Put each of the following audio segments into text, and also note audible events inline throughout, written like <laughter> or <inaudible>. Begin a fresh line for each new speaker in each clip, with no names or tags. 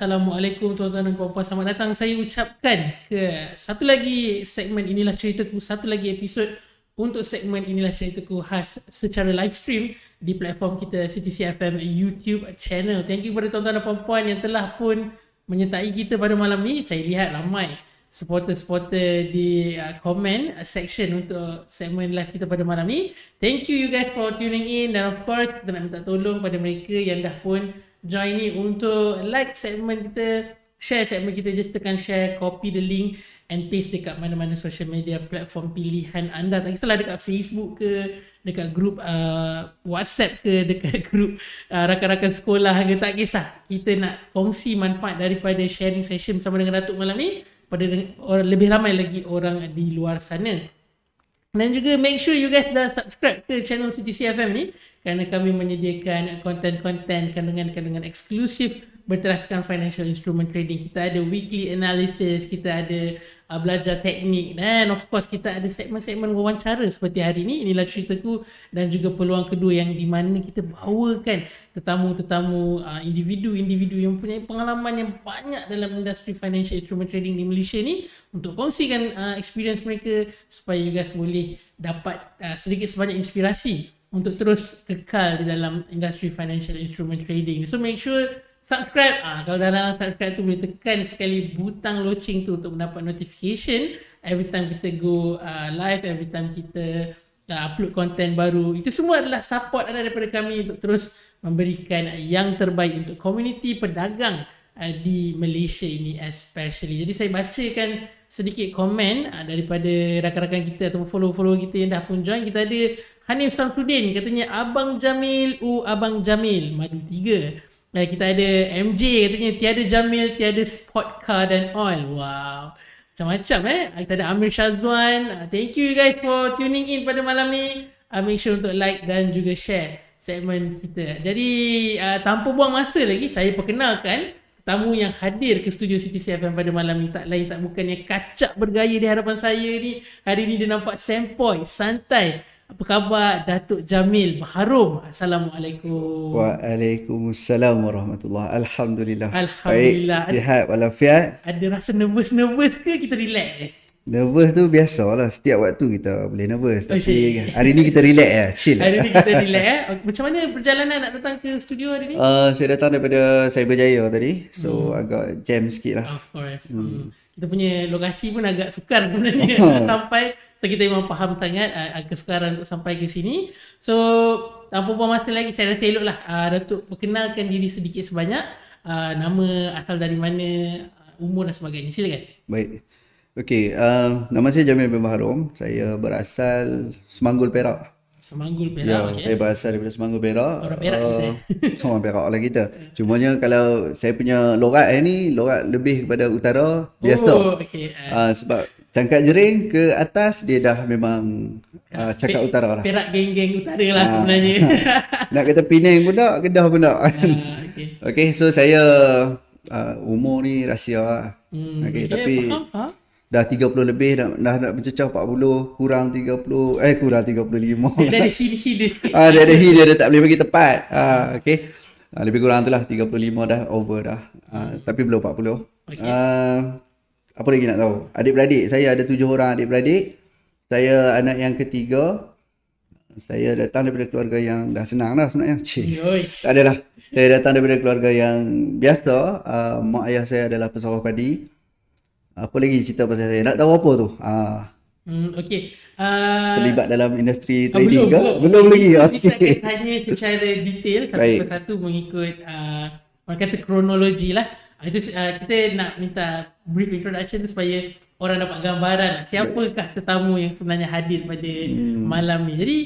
Assalamualaikum tuan-tuan dan puan-puan Selamat datang saya ucapkan ke satu lagi segmen inilah ceritaku Satu lagi episod untuk segmen inilah ceritaku khas secara live stream Di platform kita FM YouTube channel Thank you kepada tuan-tuan dan puan-puan yang telah pun menyertai kita pada malam ni Saya lihat ramai supporter-supporter di komen uh, section untuk segmen live kita pada malam ni Thank you you guys for tuning in Dan of course kita nak minta tolong pada mereka yang dah pun join ni untuk like segmen kita share segmen kita just tekan share copy the link and paste dekat mana-mana social media platform pilihan anda tak kisahlah dekat Facebook ke dekat grup uh, WhatsApp ke <laughs> dekat grup uh, rakan-rakan sekolah ke tak kisah kita nak kongsi manfaat daripada sharing session bersama dengan Datuk malam ni pada orang, lebih ramai lagi orang di luar sana dan juga make sure you guys dah subscribe ke channel CTCFM ni kerana kami menyediakan konten-konten kandungan-kandungan eksklusif berteraskan financial instrument trading kita ada weekly analysis kita ada uh, belajar teknik dan of course kita ada segmen-segmen wawancara seperti hari ini inilah ceritaku dan juga peluang kedua yang di mana kita bawakan tetamu-tetamu uh, individu-individu yang punya pengalaman yang banyak dalam industri financial instrument trading di Malaysia ni untuk kongsikan uh, experience mereka supaya you guys boleh dapat uh, sedikit sebanyak inspirasi untuk terus kekal di dalam industri financial instrument trading so make sure subscribe. Ah, ha, kalau dah dalam subscribe tu boleh tekan sekali butang loceng tu untuk mendapat notification every time kita go uh, live, every time kita uh, upload content baru. Itu semua adalah support anda daripada kami untuk terus memberikan yang terbaik untuk community pedagang uh, di Malaysia ini especially. Jadi saya bacakan sedikit komen uh, daripada rakan-rakan kita atau follow-follow kita yang dah pun join. Kita ada Hanif Samsudin katanya Abang Jamil, u uh, Abang Jamil, madu tiga. Eh, kita ada MJ katanya tiada Jamil, tiada sport car dan oil. Wow. Macam-macam eh. Kita ada Amir Shazwan. Ah, thank you guys for tuning in pada malam ni. Uh, make sure untuk like dan juga share segmen kita. Jadi uh, tanpa buang masa lagi saya perkenalkan tamu yang hadir ke studio CTC FM pada malam ni tak lain tak bukannya kacak bergaya di hadapan saya ni. Hari ni dia nampak sempoi, santai. Apa khabar Datuk Jamil Baharum? Assalamualaikum.
Waalaikumsalam warahmatullahi wabarakatuh. Alhamdulillah. Alhamdulillah. Baik, sihat walafiat.
Ada rasa nervous-nervous ke kita relax eh?
Nervous tu biasa lah. Setiap waktu kita boleh nervous. Oh, tapi Asyik. hari ni kita relax lah. Chill. Hari ni kita
relax eh. Macam mana perjalanan nak datang ke studio hari ni?
Uh, saya datang daripada Cyberjaya tadi. So hmm. agak jam sikit lah. Of course. Hmm. hmm.
Kita punya lokasi pun agak sukar sebenarnya. Oh. <laughs> Sampai So kita memang faham sangat uh, kesukaran untuk sampai ke sini. So tanpa buang masa lagi saya rasa eloklah uh, Datuk perkenalkan diri sedikit sebanyak. Uh, nama asal dari mana, ah, umur dan sebagainya. Silakan.
Baik. okay. uh, um, nama saya Jamil bin Baharum. Saya berasal Semanggul Perak.
Semanggul Perak. Ya, okay. saya
berasal daripada Semanggul Perak. Orang Perak uh, kita. <laughs> Orang Perak lah kita. Cumanya kalau saya punya lorat ni, lorat lebih kepada utara, biasa. Oh,
okay. uh,
sebab Cangkak jering ke atas dia dah memang ya, uh, cakap pe- utara lah. Perak
geng-geng utara lah ha. sebenarnya.
<laughs> Nak kata Penang pun tak, Kedah pun tak. Ha, ah, <laughs> okay. okay, so saya uh, umur ni rahsia lah. Hmm, okay, okay, tapi faham, faham. dah 30 lebih, dah, dah nak mencecah 40, kurang 30, eh kurang 35. Dia ada hi-hi <laughs> dia. Dia ada hi, dia, dia tak boleh bagi tepat. Ha. Uh, okay. Uh, lebih kurang tu lah, 35 dah over dah. Uh, hmm. Tapi belum 40. Okay. Uh, apa lagi nak tahu? Adik-beradik, saya ada tujuh orang adik-beradik. Saya anak yang ketiga. Saya datang daripada keluarga yang dah senang lah sebenarnya. <laughs> Cik. Nice. Tak adalah. Saya datang daripada keluarga yang biasa. Uh, mak ayah saya adalah pesawah padi. Apa lagi cerita pasal saya? Nak tahu apa tu? Uh, ah. hmm,
okay. Uh, ah, Terlibat dalam industri oh, trading belum, ke? Belum, belum lagi. Okay. Kita akan tanya secara detail satu persatu mengikut uh, orang kata kronologi lah. Ah, itu uh, kita nak minta brief introduction supaya orang dapat gambaran lah siapakah tetamu yang sebenarnya hadir pada hmm. malam ni. Jadi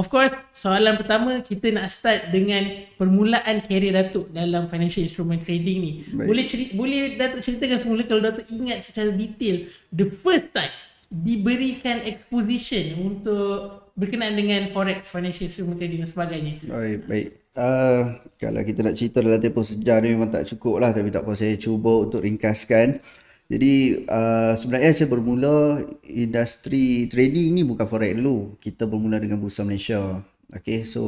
of course soalan pertama kita nak start dengan permulaan kerjaya Datuk dalam financial instrument trading ni. Baik. Boleh ceri- boleh Datuk ceritakan semula kalau Datuk ingat secara detail the first time diberikan exposition untuk berkenaan dengan forex financial instrument trading dan sebagainya.
Baik, baik. Ah, kalau kita nak cerita dalam tempoh sejarah ni memang tak cukup lah tapi tak apa saya cuba untuk ringkaskan jadi uh, sebenarnya saya bermula industri trading ni bukan forex dulu kita bermula dengan bursa Malaysia ok so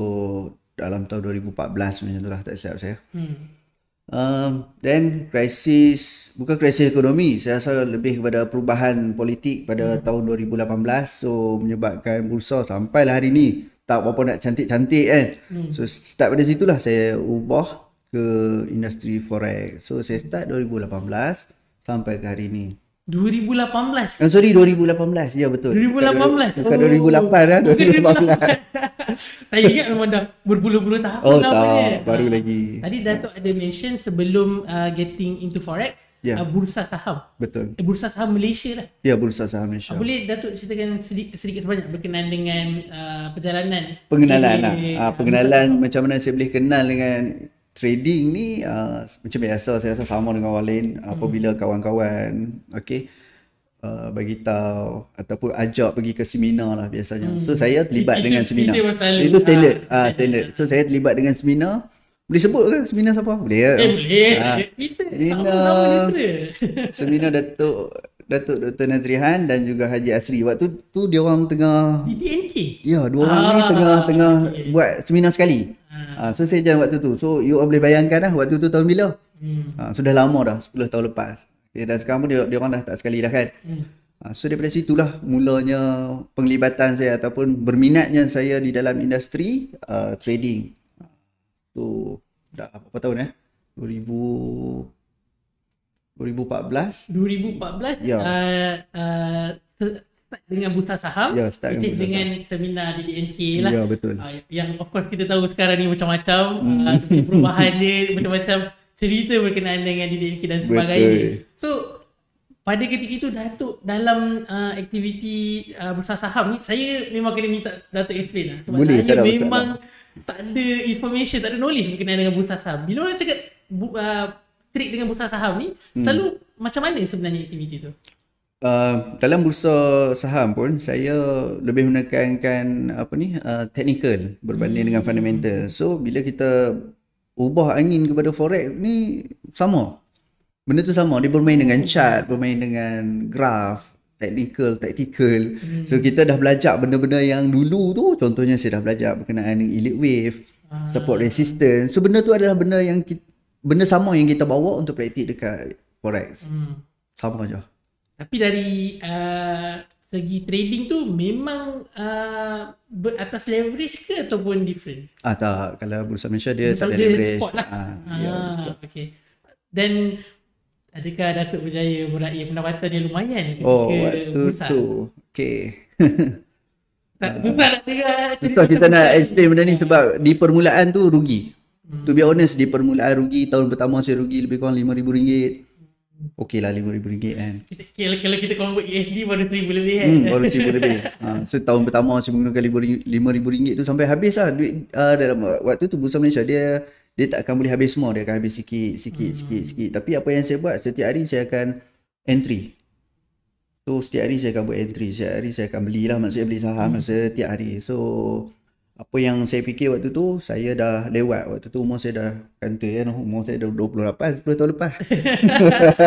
dalam tahun 2014 macam tu lah tak siap saya hmm. Um, then krisis bukan krisis ekonomi saya rasa lebih kepada perubahan politik pada hmm. tahun 2018 so menyebabkan bursa sampai lah hari ni tak apa-apa nak cantik-cantik kan. Hmm. So start pada situlah saya ubah ke industri forex. So saya start 2018 sampai ke hari ni.
2018. Oh, sorry
2018. Ya betul. 2018. Bukan oh. 2008 lah
2018. tak ingat memang dah berpuluh-puluh tahap. oh, lah. Tak, baru ha. lagi. Tadi Datuk ada mention sebelum uh, getting into forex yeah. uh, bursa saham. Betul. Eh, bursa saham Malaysia lah.
Ya yeah, bursa saham Malaysia. Uh,
boleh Datuk ceritakan sedikit, sedikit sebanyak berkenaan dengan uh, perjalanan pengenalan di, lah. Uh, pengenalan
macam mana saya boleh kenal dengan trading ni uh, macam biasa saya rasa sama dengan orang lain mm. apabila kawan-kawan okey uh, bagi tahu ataupun ajak pergi ke seminar lah biasanya. Mm. So hmm. saya terlibat it, dengan seminar. Itu standard. Ha. Ah ha, standard. So saya terlibat dengan seminar. Boleh sebut ke seminar siapa? Boleh ya? Eh, boleh. Ha. Seminar, seminar Datuk Datuk Dr. Nazrihan dan juga Haji Asri. Waktu tu, tu dia orang tengah... DNT. Ya, dua orang ah, ni tengah-tengah okay. buat seminar sekali. Ha, so saya jalan waktu tu. So you boleh bayangkan lah waktu tu tahun bila? Ha, sudah lama dah, 10 tahun lepas. Okay, eh, dan sekarang pun dia, dia orang dah tak sekali dah kan. Ha, so daripada situ lah mulanya penglibatan saya ataupun berminatnya saya di dalam industri uh, trading. Tu so, dah berapa tahun eh? 2000 2014 2014 ya.
uh, uh, start dengan bursa saham ya, start dengan, bursa dengan saham. seminar di DNC lah ya, betul. Uh, yang of course kita tahu sekarang ni macam-macam hmm. uh, <laughs> perubahan dia macam-macam cerita berkenaan dengan DNC dan sebagainya betul. so pada ketika itu Datuk dalam uh, aktiviti uh, bursa saham ni saya memang kena minta Datuk explain lah sebab Boleh, saya memang tak ada information tak ada knowledge berkenaan dengan bursa saham bila orang cakap uh, trik dengan bursa saham ni hmm. selalu macam mana sebenarnya aktiviti tu?
Uh, dalam bursa saham pun saya lebih menekankan apa ni uh, technical berbanding hmm. dengan fundamental. So bila kita ubah angin kepada forex ni sama. Benda tu sama. Dia bermain dengan chart, bermain dengan graf, technical, tactical. Hmm. So kita dah belajar benda-benda yang dulu tu contohnya saya dah belajar berkenaan dengan elite wave, ah. support resistance. So benda tu adalah benda yang kita, benda sama yang kita bawa untuk praktik dekat forex. Hmm. Sama je
tapi dari uh, segi trading tu memang uh, atas leverage ke ataupun different
ah tak kalau bursa malaysia dia tak ada leverage lah. ah, ah ya,
okey then adakah datuk berjaya meraih pendapatan dia lumayan ke oh waktu bursa? tu
okey <laughs> Tak, uh, ah. tak kita nak explain benda ni sebab di permulaan tu rugi. Hmm. To be honest, di permulaan rugi. Tahun pertama saya rugi lebih kurang RM5,000. Okey lah RM5,000 kan
Kalau kita convert USD baru RM1,000 lebih kan hmm, Baru RM1,000 lebih
ha, <laughs> So tahun pertama masih menggunakan RM5,000 tu sampai habis lah Duit uh, dalam waktu tu Bursa Malaysia dia Dia tak akan boleh habis semua Dia akan habis sikit, sikit, hmm. sikit, sikit Tapi apa yang saya buat setiap hari saya akan entry So setiap hari saya akan buat entry Setiap hari saya akan belilah maksudnya beli saham hmm. setiap hari So apa yang saya fikir waktu tu saya dah lewat waktu tu umur saya dah kantor ya umur saya dah 28 10 tahun lepas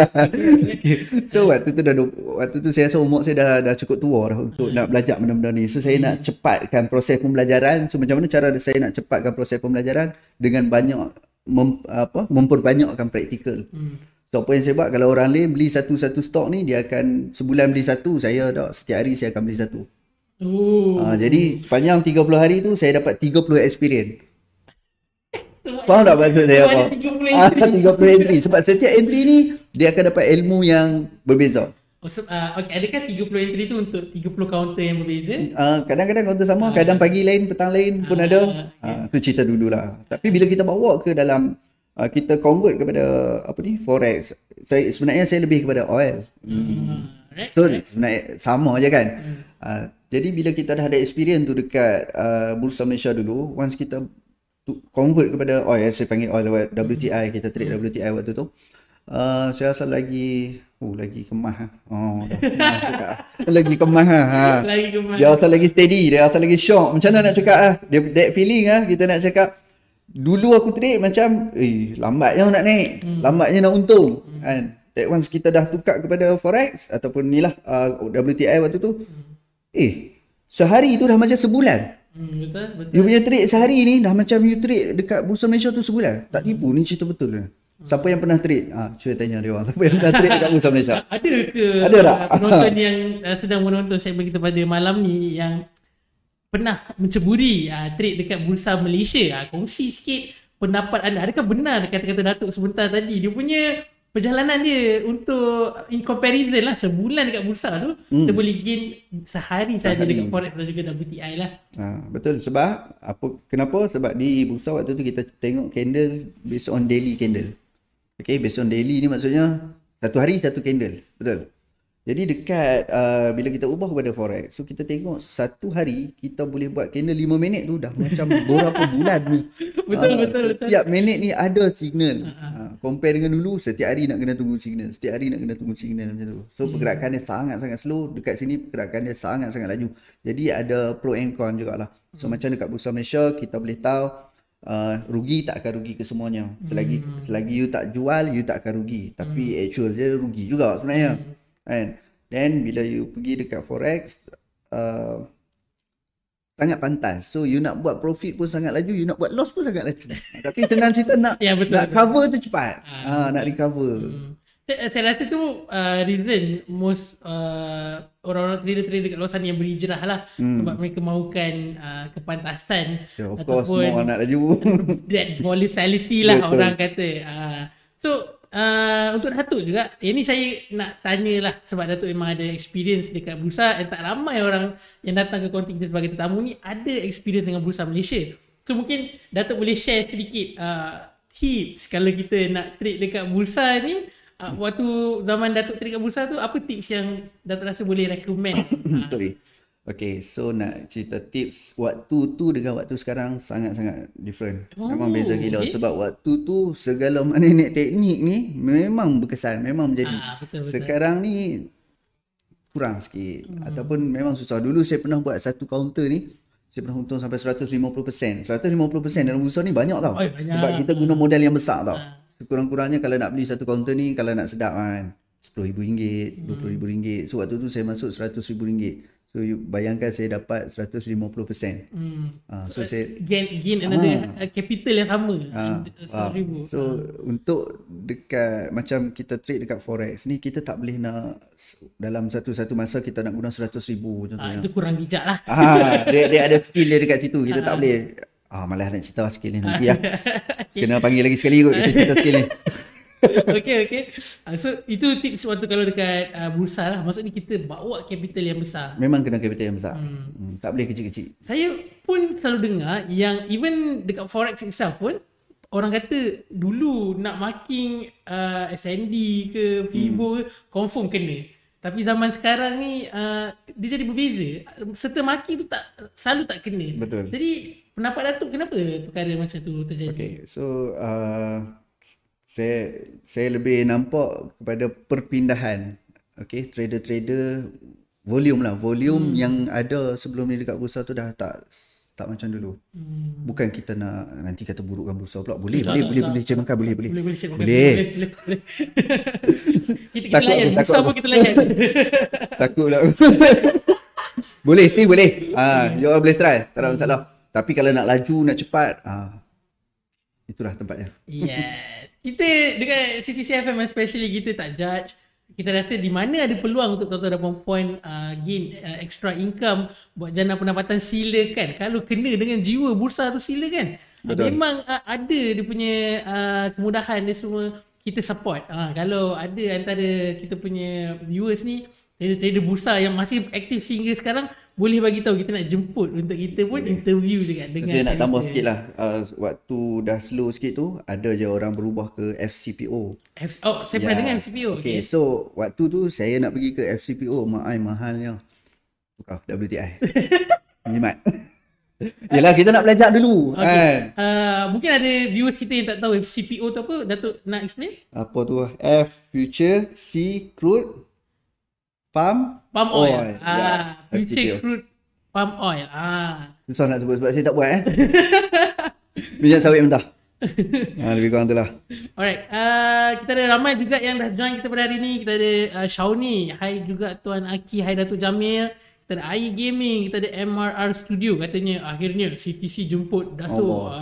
<laughs> so waktu tu dah waktu tu saya rasa umur saya dah dah cukup tua dah untuk nak belajar benda-benda ni so saya nak cepatkan proses pembelajaran so macam mana cara saya nak cepatkan proses pembelajaran dengan banyak mem, apa memperbanyakkan praktikal hmm. so apa yang saya buat kalau orang lain beli satu-satu stok ni dia akan sebulan beli satu saya dah setiap hari saya akan beli satu
Ha, jadi
sepanjang 30 hari tu saya dapat 30 experience. Faham tak maksud saya apa? 30 ah, entry. Ah, 30 entry. Sebab setiap entry ni dia akan dapat ilmu yang berbeza.
Oh, so, uh, ah, okay. Adakah 30 entry tu untuk 30 counter yang berbeza?
Kadang-kadang uh, counter sama, uh, kadang pagi lain, petang lain pun uh, ada. Okay. Uh, tu cerita dulu lah. Tapi bila kita bawa ke dalam, uh, kita convert kepada apa ni, forex. Saya, sebenarnya saya lebih kepada oil. Hmm. Uh, right, so right. sebenarnya sama aja kan. Uh, jadi bila kita dah ada experience tu dekat uh, Bursa Malaysia dulu, once kita convert kepada oil, saya panggil oil lewat WTI, kita trade hmm. WTI waktu tu, uh, saya rasa lagi, oh lagi kemah. Ah. Oh, <laughs> lagi kemah. Ah, ha.
Lagi kemah. Dia rasa
lagi steady, dia rasa lagi shock. Macam mana nak cakap ah? dia That feeling ah kita nak cakap dulu aku trade macam eh lambatnya nak naik, hmm. lambatnya nak untung. Kan? That once kita dah tukar kepada forex ataupun ni lah, uh, WTI waktu tu, Eh, sehari tu dah macam sebulan.
Hmm, betul, betul. You punya
trade sehari ni dah macam you trade dekat Bursa Malaysia tu sebulan. Tak tipu, hmm. ni cerita betul lah. Siapa yang pernah trade? Ah, ha, cuba tanya dia orang. <laughs> Siapa yang pernah trade dekat Bursa Malaysia? <laughs>
Ada ke ada tak? penonton yang eh, sedang menonton saya kita pada malam ni yang pernah menceburi uh, trade dekat Bursa Malaysia? Uh, kongsi sikit pendapat anda. Adakah benar kata-kata Datuk sebentar tadi? Dia punya Perjalanan dia untuk in comparison lah sebulan dekat Bursa tu hmm. Kita boleh gain sehari, saja dekat Forex dan juga WTI lah
ha, Betul sebab apa kenapa sebab di Bursa waktu tu kita tengok candle based on daily candle Okay based on daily ni maksudnya satu hari satu candle betul jadi dekat uh, bila kita ubah kepada forex. So kita tengok satu hari kita boleh buat kena lima minit tu dah macam <laughs> berapa bulan ni. Betul uh, betul betul. Setiap minit ni ada signal. Uh-huh. Uh, compare dengan dulu setiap hari nak kena tunggu signal. Setiap hari nak kena tunggu signal macam tu. So yeah. Hmm. pergerakan dia sangat-sangat slow. Dekat sini pergerakan dia sangat-sangat laju. Jadi ada pro and con jugalah. So hmm. macam dekat Bursa Malaysia kita boleh tahu Uh, rugi tak akan rugi ke semuanya selagi hmm. selagi you tak jual you tak akan rugi tapi hmm. actual dia rugi juga sebenarnya hmm kan then bila you pergi dekat forex uh, sangat pantas. So you nak buat profit pun sangat laju, you nak buat loss pun sangat laju. <laughs> Tapi tenang cerita nak ya, betul, nak betul. cover tu cepat. Ha, ha nak recover. Hmm.
Saya rasa tu uh, reason most uh, orang-orang trader-trader kat luar sana yang berhijrah lah hmm. sebab mereka mahukan uh, kepantasan yeah, of course, ataupun semua orang nak laju. <laughs> that volatility lah betul. orang kata. Uh, so Ah, untuk Datuk juga ini saya nak tanyalah sebab Datuk memang ada experience dekat Bursa dan tak ramai orang yang datang ke konting kita sebagai tetamu ni ada experience dengan Bursa Malaysia so mungkin Datuk boleh share sedikit uh, tips kalau kita nak trade dekat Bursa ni uh, waktu zaman Datuk trade dekat Bursa tu apa tips yang Datuk rasa boleh recommend
uh, <coughs> Okay, so nak cerita tips waktu tu dengan waktu sekarang sangat-sangat different. Oh, memang beza gila okay. sebab waktu tu segala mana ni teknik ni memang berkesan, memang menjadi. Ah, betul, sekarang ni kurang sikit hmm. ataupun memang susah. Dulu saya pernah buat satu counter ni, saya pernah untung sampai 150%. 150% dalam usaha ni banyak tau. Oh, banyak. Sebab kita guna model yang besar tau. Ah. Kurang kurangnya kalau nak beli satu counter ni, kalau nak sedap kan, RM10,000, RM20,000. Hmm. So waktu tu saya masuk RM100,000. So you bayangkan saya dapat 150%. Hmm. Uh, so, so saya gain gain another
ah. uh, capital
yang sama uh, 100,000. Uh, so uh. untuk dekat macam kita trade dekat forex ni kita tak boleh nak dalam satu-satu masa kita nak guna 100,000 contohnya. Uh, itu kurang bijak lah. Uh, dia, dia ada skill dia dekat situ kita uh. tak boleh. Ah oh, malas nak cerita skill ni nanti ya. <laughs> okay.
Kena panggil lagi sekali kot kita cerita skill ni. <laughs> <laughs> okay, okay. Uh, so, itu tips waktu kalau dekat uh, bursa lah. Maksudnya kita bawa capital yang besar.
Memang kena capital yang besar. Hmm. Hmm, tak boleh kecil-kecil.
Saya pun selalu dengar yang even dekat Forex itself pun, orang kata dulu nak marking uh, ah, SND ke FIBO hmm. ke, confirm kena. Tapi zaman sekarang ni, uh, dia jadi berbeza. Serta marking tu tak selalu tak kena. Betul. Jadi, pendapat Datuk kenapa perkara macam tu
terjadi? Okay, so... Uh saya saya lebih nampak kepada perpindahan okey trader-trader volume lah volume hmm. yang ada sebelum ni dekat bursa tu dah tak tak macam dulu. Hmm. Bukan kita nak nanti kata burukkan bursa pula. Boleh, boleh, boleh, boleh, boleh, boleh, boleh, boleh, boleh, boleh, kita layan, <laughs> takut pun kita layan <laughs> takut boleh, still boleh ah, you all boleh try, tak ada masalah tapi kalau nak laju, nak cepat ah, itulah tempatnya yes
kita dengan CTC FM especially kita tak judge kita rasa di mana ada peluang untuk tuan-tuan dan puan-puan uh, gain uh, extra income buat jana pendapatan silakan kalau kena dengan jiwa bursa tu silakan Betul. memang uh, ada dia punya uh, kemudahan dia semua kita support uh, kalau ada antara kita punya viewers ni jadi trader busa yang masih aktif sehingga sekarang boleh bagi tahu kita nak jemput untuk kita pun yeah. interview dekat dengan saya nak tambah sikit lah
uh, waktu dah slow sikit tu ada je orang berubah ke FCPO
F- oh saya yeah. pernah ya. dengan FCPO okay. okay.
so waktu tu saya nak pergi ke FCPO mahal mahalnya tukar oh, WTI Nimat Yelah kita nak belajar dulu okay. kan.
Uh, mungkin ada viewers kita yang tak tahu FCPO tu apa Datuk nak explain?
Apa tu F Future C Crude palm palm oil, oil. ah yeah. Fuchsia crude
palm oil ah
susah nak sebut sebab saya tak buat eh <laughs> minyak sawit mentah ha, <laughs> lebih kurang tu lah.
Alright uh, Kita ada ramai juga yang dah join kita pada hari ni Kita ada uh, Shauni Hai juga Tuan Aki Hai Datuk Jamil Kita ada AI Gaming Kita ada MRR Studio Katanya akhirnya CTC jemput Datuk oh,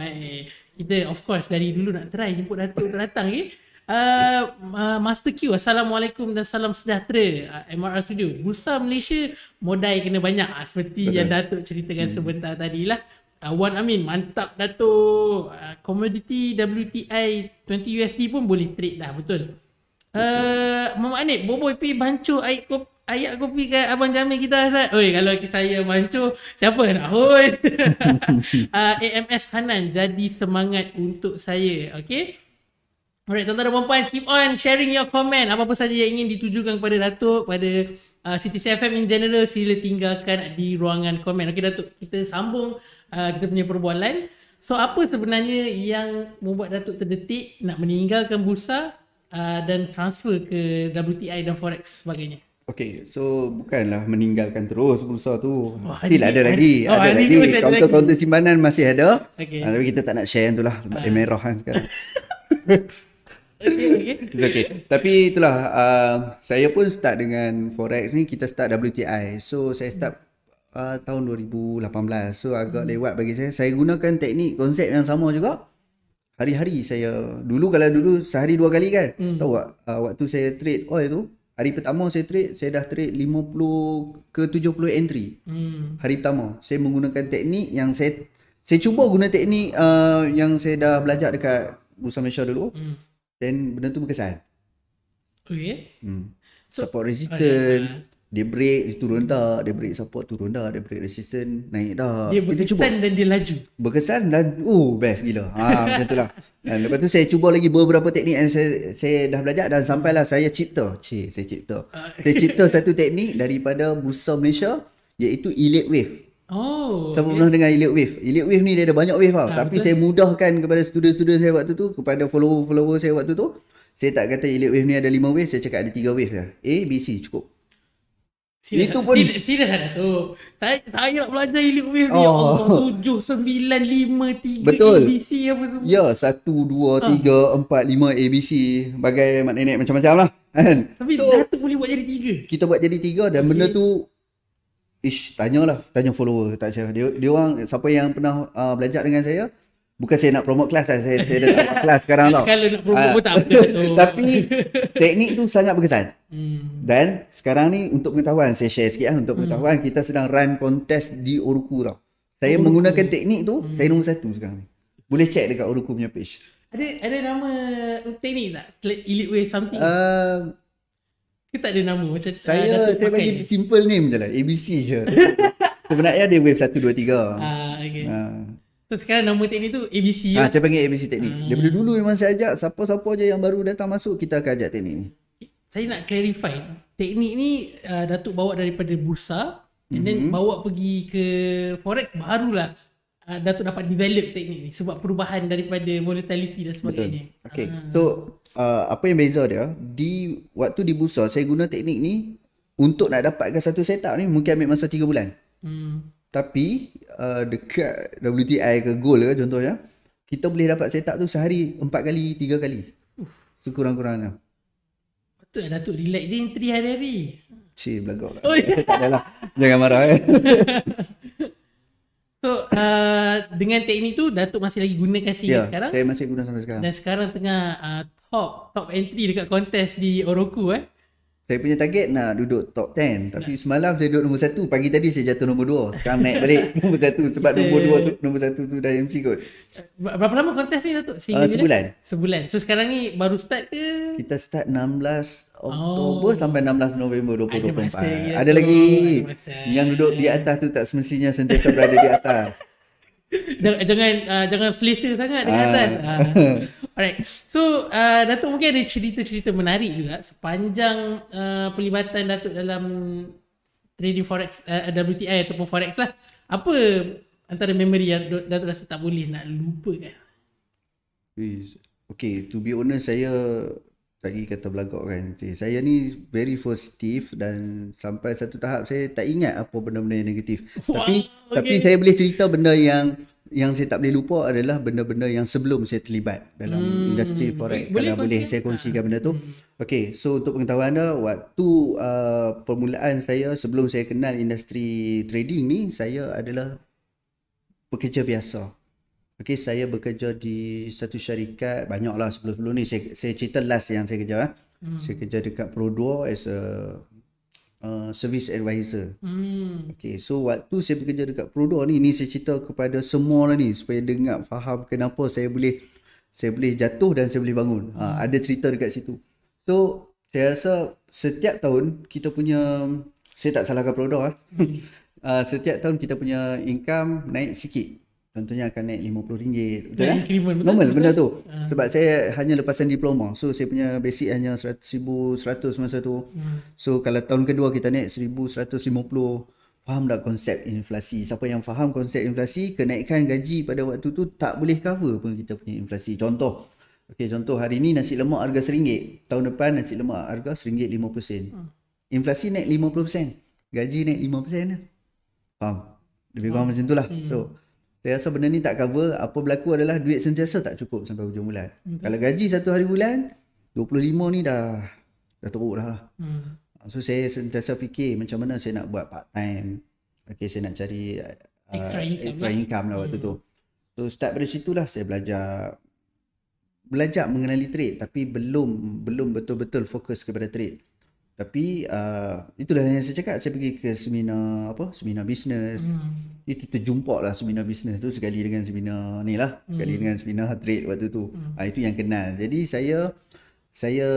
Kita of course dari dulu nak try jemput Datuk datang eh? Uh, uh, Master Q Assalamualaikum dan salam sejahtera uh, MRR Studio Bursa Malaysia modal kena banyak uh, seperti Betul. yang Datuk ceritakan hmm. sebentar tadi lah uh, Wan Amin mantap Datuk uh, commodity WTI 20 USD pun boleh trade dah betul Eh uh, Mama Anik, Boboi pergi bancuh air kopi ayat kopi kat Abang Jamil kita Azad. Oi, kalau saya mancu, siapa nak hoi? <laughs> <laughs> uh, AMS Hanan jadi semangat untuk saya. Okay. Alright, tuan-tuan dan puan-puan, keep on sharing your comment. Apa-apa saja yang ingin ditujukan kepada Datuk, kepada uh, CTC FM in general, sila tinggalkan di ruangan komen. Okey, Datuk, kita sambung uh, kita punya perbualan. So, apa sebenarnya yang membuat Datuk terdetik nak meninggalkan bursa uh, dan transfer ke WTI dan Forex sebagainya?
Okay, so bukanlah meninggalkan terus bursa tu. Oh, Still hari, ada lagi. Oh, ada lagi. Kaunter-kaunter simpanan masih ada. Okay. Uh, tapi kita tak nak share yang tu lah. Sebab uh. dia ah. merah kan sekarang. <laughs> okay, okay. okay. Tapi itulah uh, saya pun start dengan forex ni kita start WTI. So saya start uh, tahun 2018. So agak hmm. lewat bagi saya. Saya gunakan teknik konsep yang sama juga. Hari-hari saya dulu kalau dulu sehari dua kali kan. Hmm. Tahu tak uh, waktu saya trade oil tu Hari pertama saya trade, saya dah trade 50 ke 70 entry. Hmm. Hari pertama, saya menggunakan teknik yang saya saya cuba guna teknik uh, yang saya dah belajar dekat Bursa Malaysia dulu. Hmm. Then benda tu berkesan Okay hmm. so, Support resistant okay. Dia break dia turun tak Dia break support turun tak Dia break resistant naik tak Dia berkesan cuba. dan dia laju Berkesan dan Oh best gila ha, Macam tu lah dan Lepas tu saya cuba lagi beberapa teknik Yang saya, saya dah belajar Dan sampailah saya cipta Cik saya cipta ah. Saya cipta satu teknik Daripada bursa Malaysia Iaitu Elite Wave
Oh. Saya okay. pernah dengar
Elite Wave. Elite Wave ni dia ada banyak wave tau. Ha, tapi betul. saya mudahkan kepada student-student saya waktu tu, kepada follower-follower saya waktu tu, saya tak kata Elite Wave ni ada lima wave, saya cakap ada tiga wave lah. A, B, C cukup. Sila, Itu pun
sila, sila lah tu. Saya saya nak belajar Elite Wave ni. Oh. Allah, 7 9 5 3 C apa tu? Ya,
1 2 3 ha. 4 5 ABC bagai mak nenek macam-macam lah. Kan? Tapi so, satu boleh buat jadi tiga. Kita buat jadi tiga, dan okay. benda tu ish tanya lah, tanya follower tak saya dia dia orang siapa yang pernah uh, belajar dengan saya bukan saya nak promote kelas lah. saya saya dah tak kelas sekarang tau kalau nak promote uh, pun tak apa lah <laughs> tapi teknik tu sangat berkesan hmm. dan sekarang ni untuk pengetahuan saya share sikitlah untuk hmm. pengetahuan hmm. kita sedang run kontes di Oruku tau saya oh, Uruku. menggunakan teknik tu hmm. saya nombor satu sekarang ni boleh check dekat Oruku punya page
ada ada nama uh, teknik tak elite way something
uh,
kita tak ada nama macam
ah, saya uh, saya bagi je. simple name je lah ABC je. <laughs> Sebenarnya ada wave 1 2 3. Ah uh, okey. Uh.
So sekarang nama teknik tu ABC Ah uh, saya panggil
ABC teknik. Uh. Daripada dulu memang saya ajak siapa-siapa je yang baru datang masuk kita akan ajak teknik ni.
Saya nak clarify teknik ni uh, Datuk bawa daripada bursa and then mm-hmm. bawa pergi ke forex barulah uh, Datuk dapat develop teknik ni sebab perubahan daripada volatility dan sebagainya. Okey. Uh. So
Uh, apa yang beza dia di waktu di busa saya guna teknik ni untuk nak dapatkan satu setup ni mungkin ambil masa 3 bulan. Hmm. Tapi uh, dekat WTI ke Gold ke contohnya kita boleh dapat setup tu sehari 4 kali 3 kali. Uf. Sekurang-kurangnya.
Betul lah tu relax je entry hari-hari.
Cih belagak lah. Oh, ya. <laughs> lah. Jangan marah eh. <laughs>
So uh, dengan teknik tu Datuk masih lagi guna sini ya, sekarang? Ya, saya masih guna sampai sekarang. Dan sekarang tengah uh, top top entry dekat kontes di Oroku eh.
Saya punya target nak duduk top 10 tapi nah. semalam saya duduk nombor 1, pagi tadi saya jatuh nombor 2. Sekarang naik balik <laughs> nombor 1 sebab Kita... nombor 2 tu nombor 1 tu dah MC kot.
Berapa lama kontes ni Datuk? Uh, sebulan. Dah? Sebulan. So sekarang ni baru start ke?
Kita start 16 Oktober oh. sampai 16 November 2024. Ada, masa, ya, ada lagi. Ada Yang duduk di atas tu tak semestinya sentiasa berada di atas. <laughs>
jangan jangan uh, jangan selesa sangat dengan uh. atas. Uh. Alright. So, uh, Datuk mungkin ada cerita-cerita menarik juga sepanjang uh, pelibatan Datuk dalam trading forex uh, WTI ataupun forex lah. Apa antara memory yang Datuk rasa tak boleh nak lupakan?
Please. Okay, to be honest, saya Tadi kata belagak kan Saya ni very positive Dan sampai satu tahap saya tak ingat apa benda-benda yang negatif <laughs> wow, Tapi okay. tapi saya boleh cerita benda yang Yang saya tak boleh lupa adalah benda-benda yang sebelum saya terlibat Dalam hmm. industri forex boleh, Kalau boleh saya kongsikan benda tu hmm. Okay so untuk pengetahuan anda Waktu uh, permulaan saya sebelum saya kenal industri trading ni Saya adalah pekerja biasa Okey, saya bekerja di satu syarikat banyaklah sebelum-sebelum ni saya, saya cerita last yang saya kerja. Eh. Hmm. Saya kerja dekat Pro2 as a uh, service advisor. Hmm. Okey, so waktu saya bekerja dekat Pro2 ni ni saya cerita kepada semua lah ni supaya dengar faham kenapa saya boleh saya boleh jatuh dan saya boleh bangun. Ha, hmm. Ha, ada cerita dekat situ. So, saya rasa setiap tahun kita punya saya tak salahkan Pro2 eh. hmm. <laughs> ah. Hmm. uh, setiap tahun kita punya income naik sikit tentunya akan naik RM50 betul tak? Yeah, kan? Normal benda tu. Ah. Sebab saya hanya lepasan diploma. So saya punya basic hanya RM100,100 masa tu. Hmm. So kalau tahun kedua kita naik RM1,150 faham tak konsep inflasi? Siapa yang faham konsep inflasi, kenaikan gaji pada waktu tu tak boleh cover pun kita punya inflasi. Contoh, okay, contoh hari ni nasi lemak harga RM1. Tahun depan nasi lemak harga RM1.50. Hmm. Inflasi naik 50%. Gaji naik 5%. Faham? Lebih kurang hmm. macam tu lah. So, saya rasa benda ni tak cover Apa berlaku adalah Duit sentiasa tak cukup Sampai hujung bulan okay. Hmm. Kalau gaji satu hari bulan 25 ni dah Dah teruk dah hmm. Ah, so saya sentiasa fikir Macam mana saya nak buat part time Okay saya nak cari Extra ah, income, extra income lah, lah waktu hmm. tu So start dari situ lah Saya belajar Belajar mengenali trade Tapi belum Belum betul-betul fokus kepada trade tapi uh, itulah yang saya cakap saya pergi ke seminar apa seminar bisnes hmm. itu terjumpa lah seminar bisnes tu sekali dengan seminar ni lah hmm. sekali dengan seminar trade waktu tu hmm. uh, itu yang kenal jadi saya saya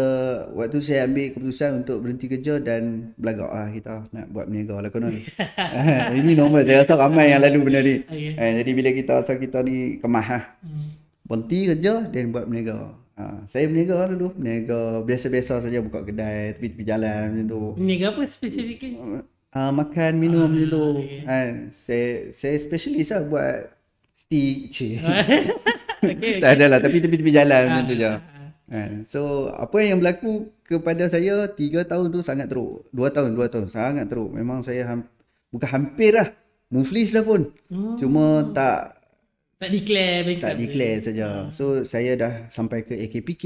waktu saya ambil keputusan untuk berhenti kerja dan belagak lah kita nak buat meniaga lah konon <laughs> ah, ini normal saya rasa ramai yang lalu benda ni okay. uh, ah, jadi bila kita rasa kita ni kemah lah hmm. berhenti kerja dan buat meniaga Ha, saya berniaga lah dulu Berniaga biasa-biasa saja buka kedai Tepi-tepi jalan macam tu
Berniaga apa spesifiknya?
Ha, uh, makan, minum ah, tu okay. uh, ha, Saya saya specialist lah buat Stick okay, <laughs> okay. Tak ada lah tapi tepi-tepi jalan macam tu je ah, ah, ah. So apa yang berlaku kepada saya 3 tahun tu sangat teruk 2 tahun 2 tahun sangat teruk Memang saya ham- bukan hampir lah Muflis lah pun hmm. Cuma tak tak declare bank Tak declare saja. Ha. So saya dah sampai ke AKPK.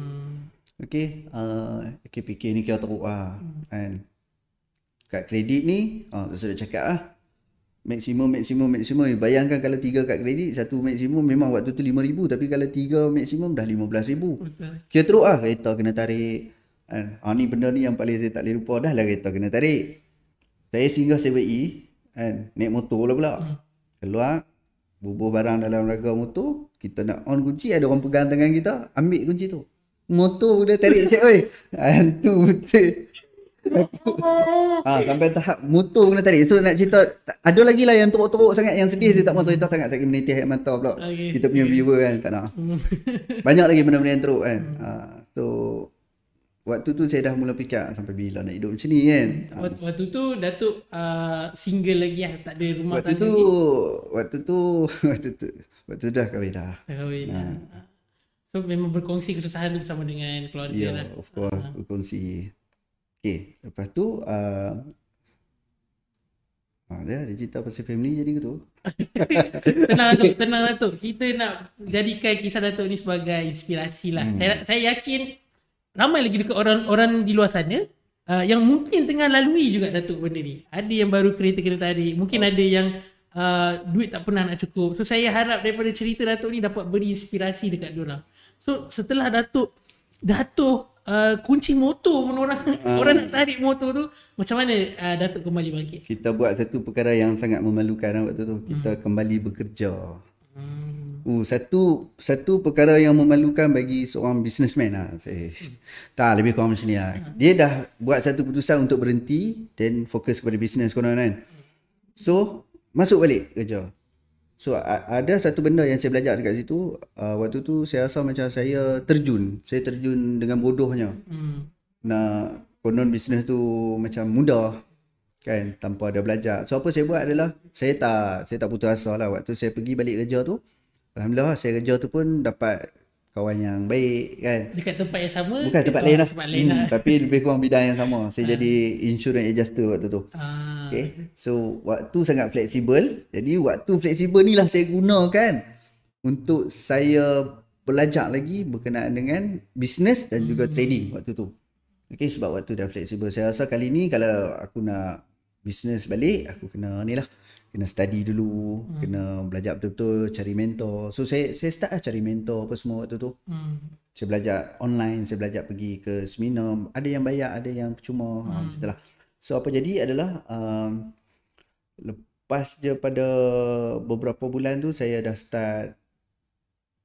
Hmm. Okey, uh, AKPK ni kira teruk lah. Hmm. And kad kredit ni, ah uh, saya dah cakap lah. Maksimum, maksimum, maksimum. Bayangkan kalau tiga kad kredit, satu maksimum memang waktu tu lima ribu. Tapi kalau tiga maksimum dah lima belas ribu. Kira teruk lah kereta kena tarik. Kan? Ah ni benda ni yang paling saya tak boleh lupa dah lah kereta kena tarik. Saya singgah CBE, e kan? naik motor lah pula. Hmm. Keluar, bubuh barang dalam raga motor, kita nak on kunci, ada orang pegang tangan kita, ambil kunci tu. Motor pula tarik cik, oi. Hantu betul. ha, sampai tahap motor kena tarik. So nak cerita, ada lagi lah yang teruk-teruk sangat, yang sedih dia tak mahu cerita sangat. Tak kena menitih air mata pula. Okay. Kita punya viewer kan, tak nak. <laughs> Banyak lagi benda-benda yang teruk kan. Ha, so, Waktu tu saya dah mula fikir ah, sampai bila nak hidup macam ni kan.
Ah. Waktu, waktu tu Datuk uh, single lagi lah. Tak ada rumah waktu tangga tu, ni.
Waktu tu, <laughs> waktu tu, waktu tu dah kahwin dah. Dah kahwin. Ha.
So memang berkongsi kesusahan tu bersama dengan keluarga yeah, lah. Ya, of
course. Uh-huh. Berkongsi. Okay, lepas tu. Uh, ah, dia ada cerita pasal family jadi ke tu? <laughs> tenang Datuk,
tenang Datuk. Kita nak jadikan kisah Datuk ni sebagai inspirasi lah. Hmm. Saya, saya yakin ramai lagi dekat orang-orang di luar sana uh, yang mungkin tengah lalui juga Datuk benda ni. Ada yang baru kereta kena tarik, mungkin oh. ada yang uh, duit tak pernah nak cukup. So saya harap daripada cerita Datuk ni dapat beri inspirasi dekat orang. So setelah Datuk datuk Uh, kunci motor pun orang uh, orang nak tarik motor tu macam mana uh, datuk kembali bangkit
kita buat satu perkara yang sangat memalukan waktu tu kita hmm. kembali bekerja hmm. Uh, satu satu perkara yang memalukan bagi seorang businessman lah. Eh, tak, lebih kurang macam ni lah. Dia dah buat satu keputusan untuk berhenti dan fokus kepada bisnes korang kan. So, masuk balik kerja. So, ada satu benda yang saya belajar dekat situ. Uh, waktu tu saya rasa macam saya terjun. Saya terjun dengan bodohnya. Hmm. Nak konon bisnes tu macam mudah kan tanpa ada belajar. So, apa saya buat adalah saya tak saya tak putus asa lah waktu saya pergi balik kerja tu. Alhamdulillah saya kerja tu pun dapat kawan yang baik kan dekat
tempat yang sama bukan tempat lain lah tempat lain lah. hmm, lah. tapi lebih
kurang bidang yang sama saya ha. jadi insurance adjuster waktu tu ha. okay. so waktu sangat fleksibel jadi waktu fleksibel ni lah saya gunakan untuk saya belajar lagi berkenaan dengan bisnes dan juga hmm. trading waktu tu okay, sebab waktu dah fleksibel saya rasa kali ni kalau aku nak bisnes balik aku kena ni lah kena study dulu hmm. kena belajar betul-betul cari mentor so saya saya start lah cari mentor apa semua waktu tu hmm. saya belajar online saya belajar pergi ke seminar ada yang bayar ada yang percuma ha, hmm. macam lah. so apa jadi adalah um, lepas je pada beberapa bulan tu saya dah start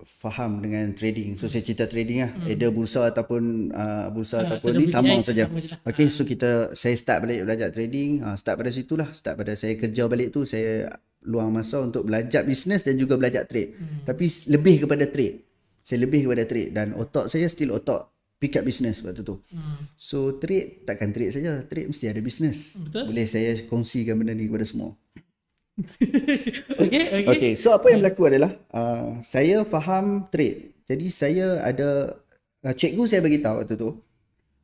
faham dengan trading so saya cerita trading lah hmm. either bursa ataupun uh, bursa uh, ataupun ni sama saja lah. okey ah. so kita saya start balik belajar trading uh, start pada situ lah, start pada saya kerja balik tu saya luang masa untuk belajar bisnes dan juga belajar trade hmm. tapi lebih kepada trade saya lebih kepada trade dan otak saya still otak pick up bisnes waktu tu hmm. so trade takkan trade saja trade mesti ada bisnes boleh saya kongsikan benda ni kepada semua <laughs> okay, okay. okay, so apa yang berlaku adalah uh, saya faham trade. Jadi saya ada uh, cikgu saya bagi tahu waktu tu.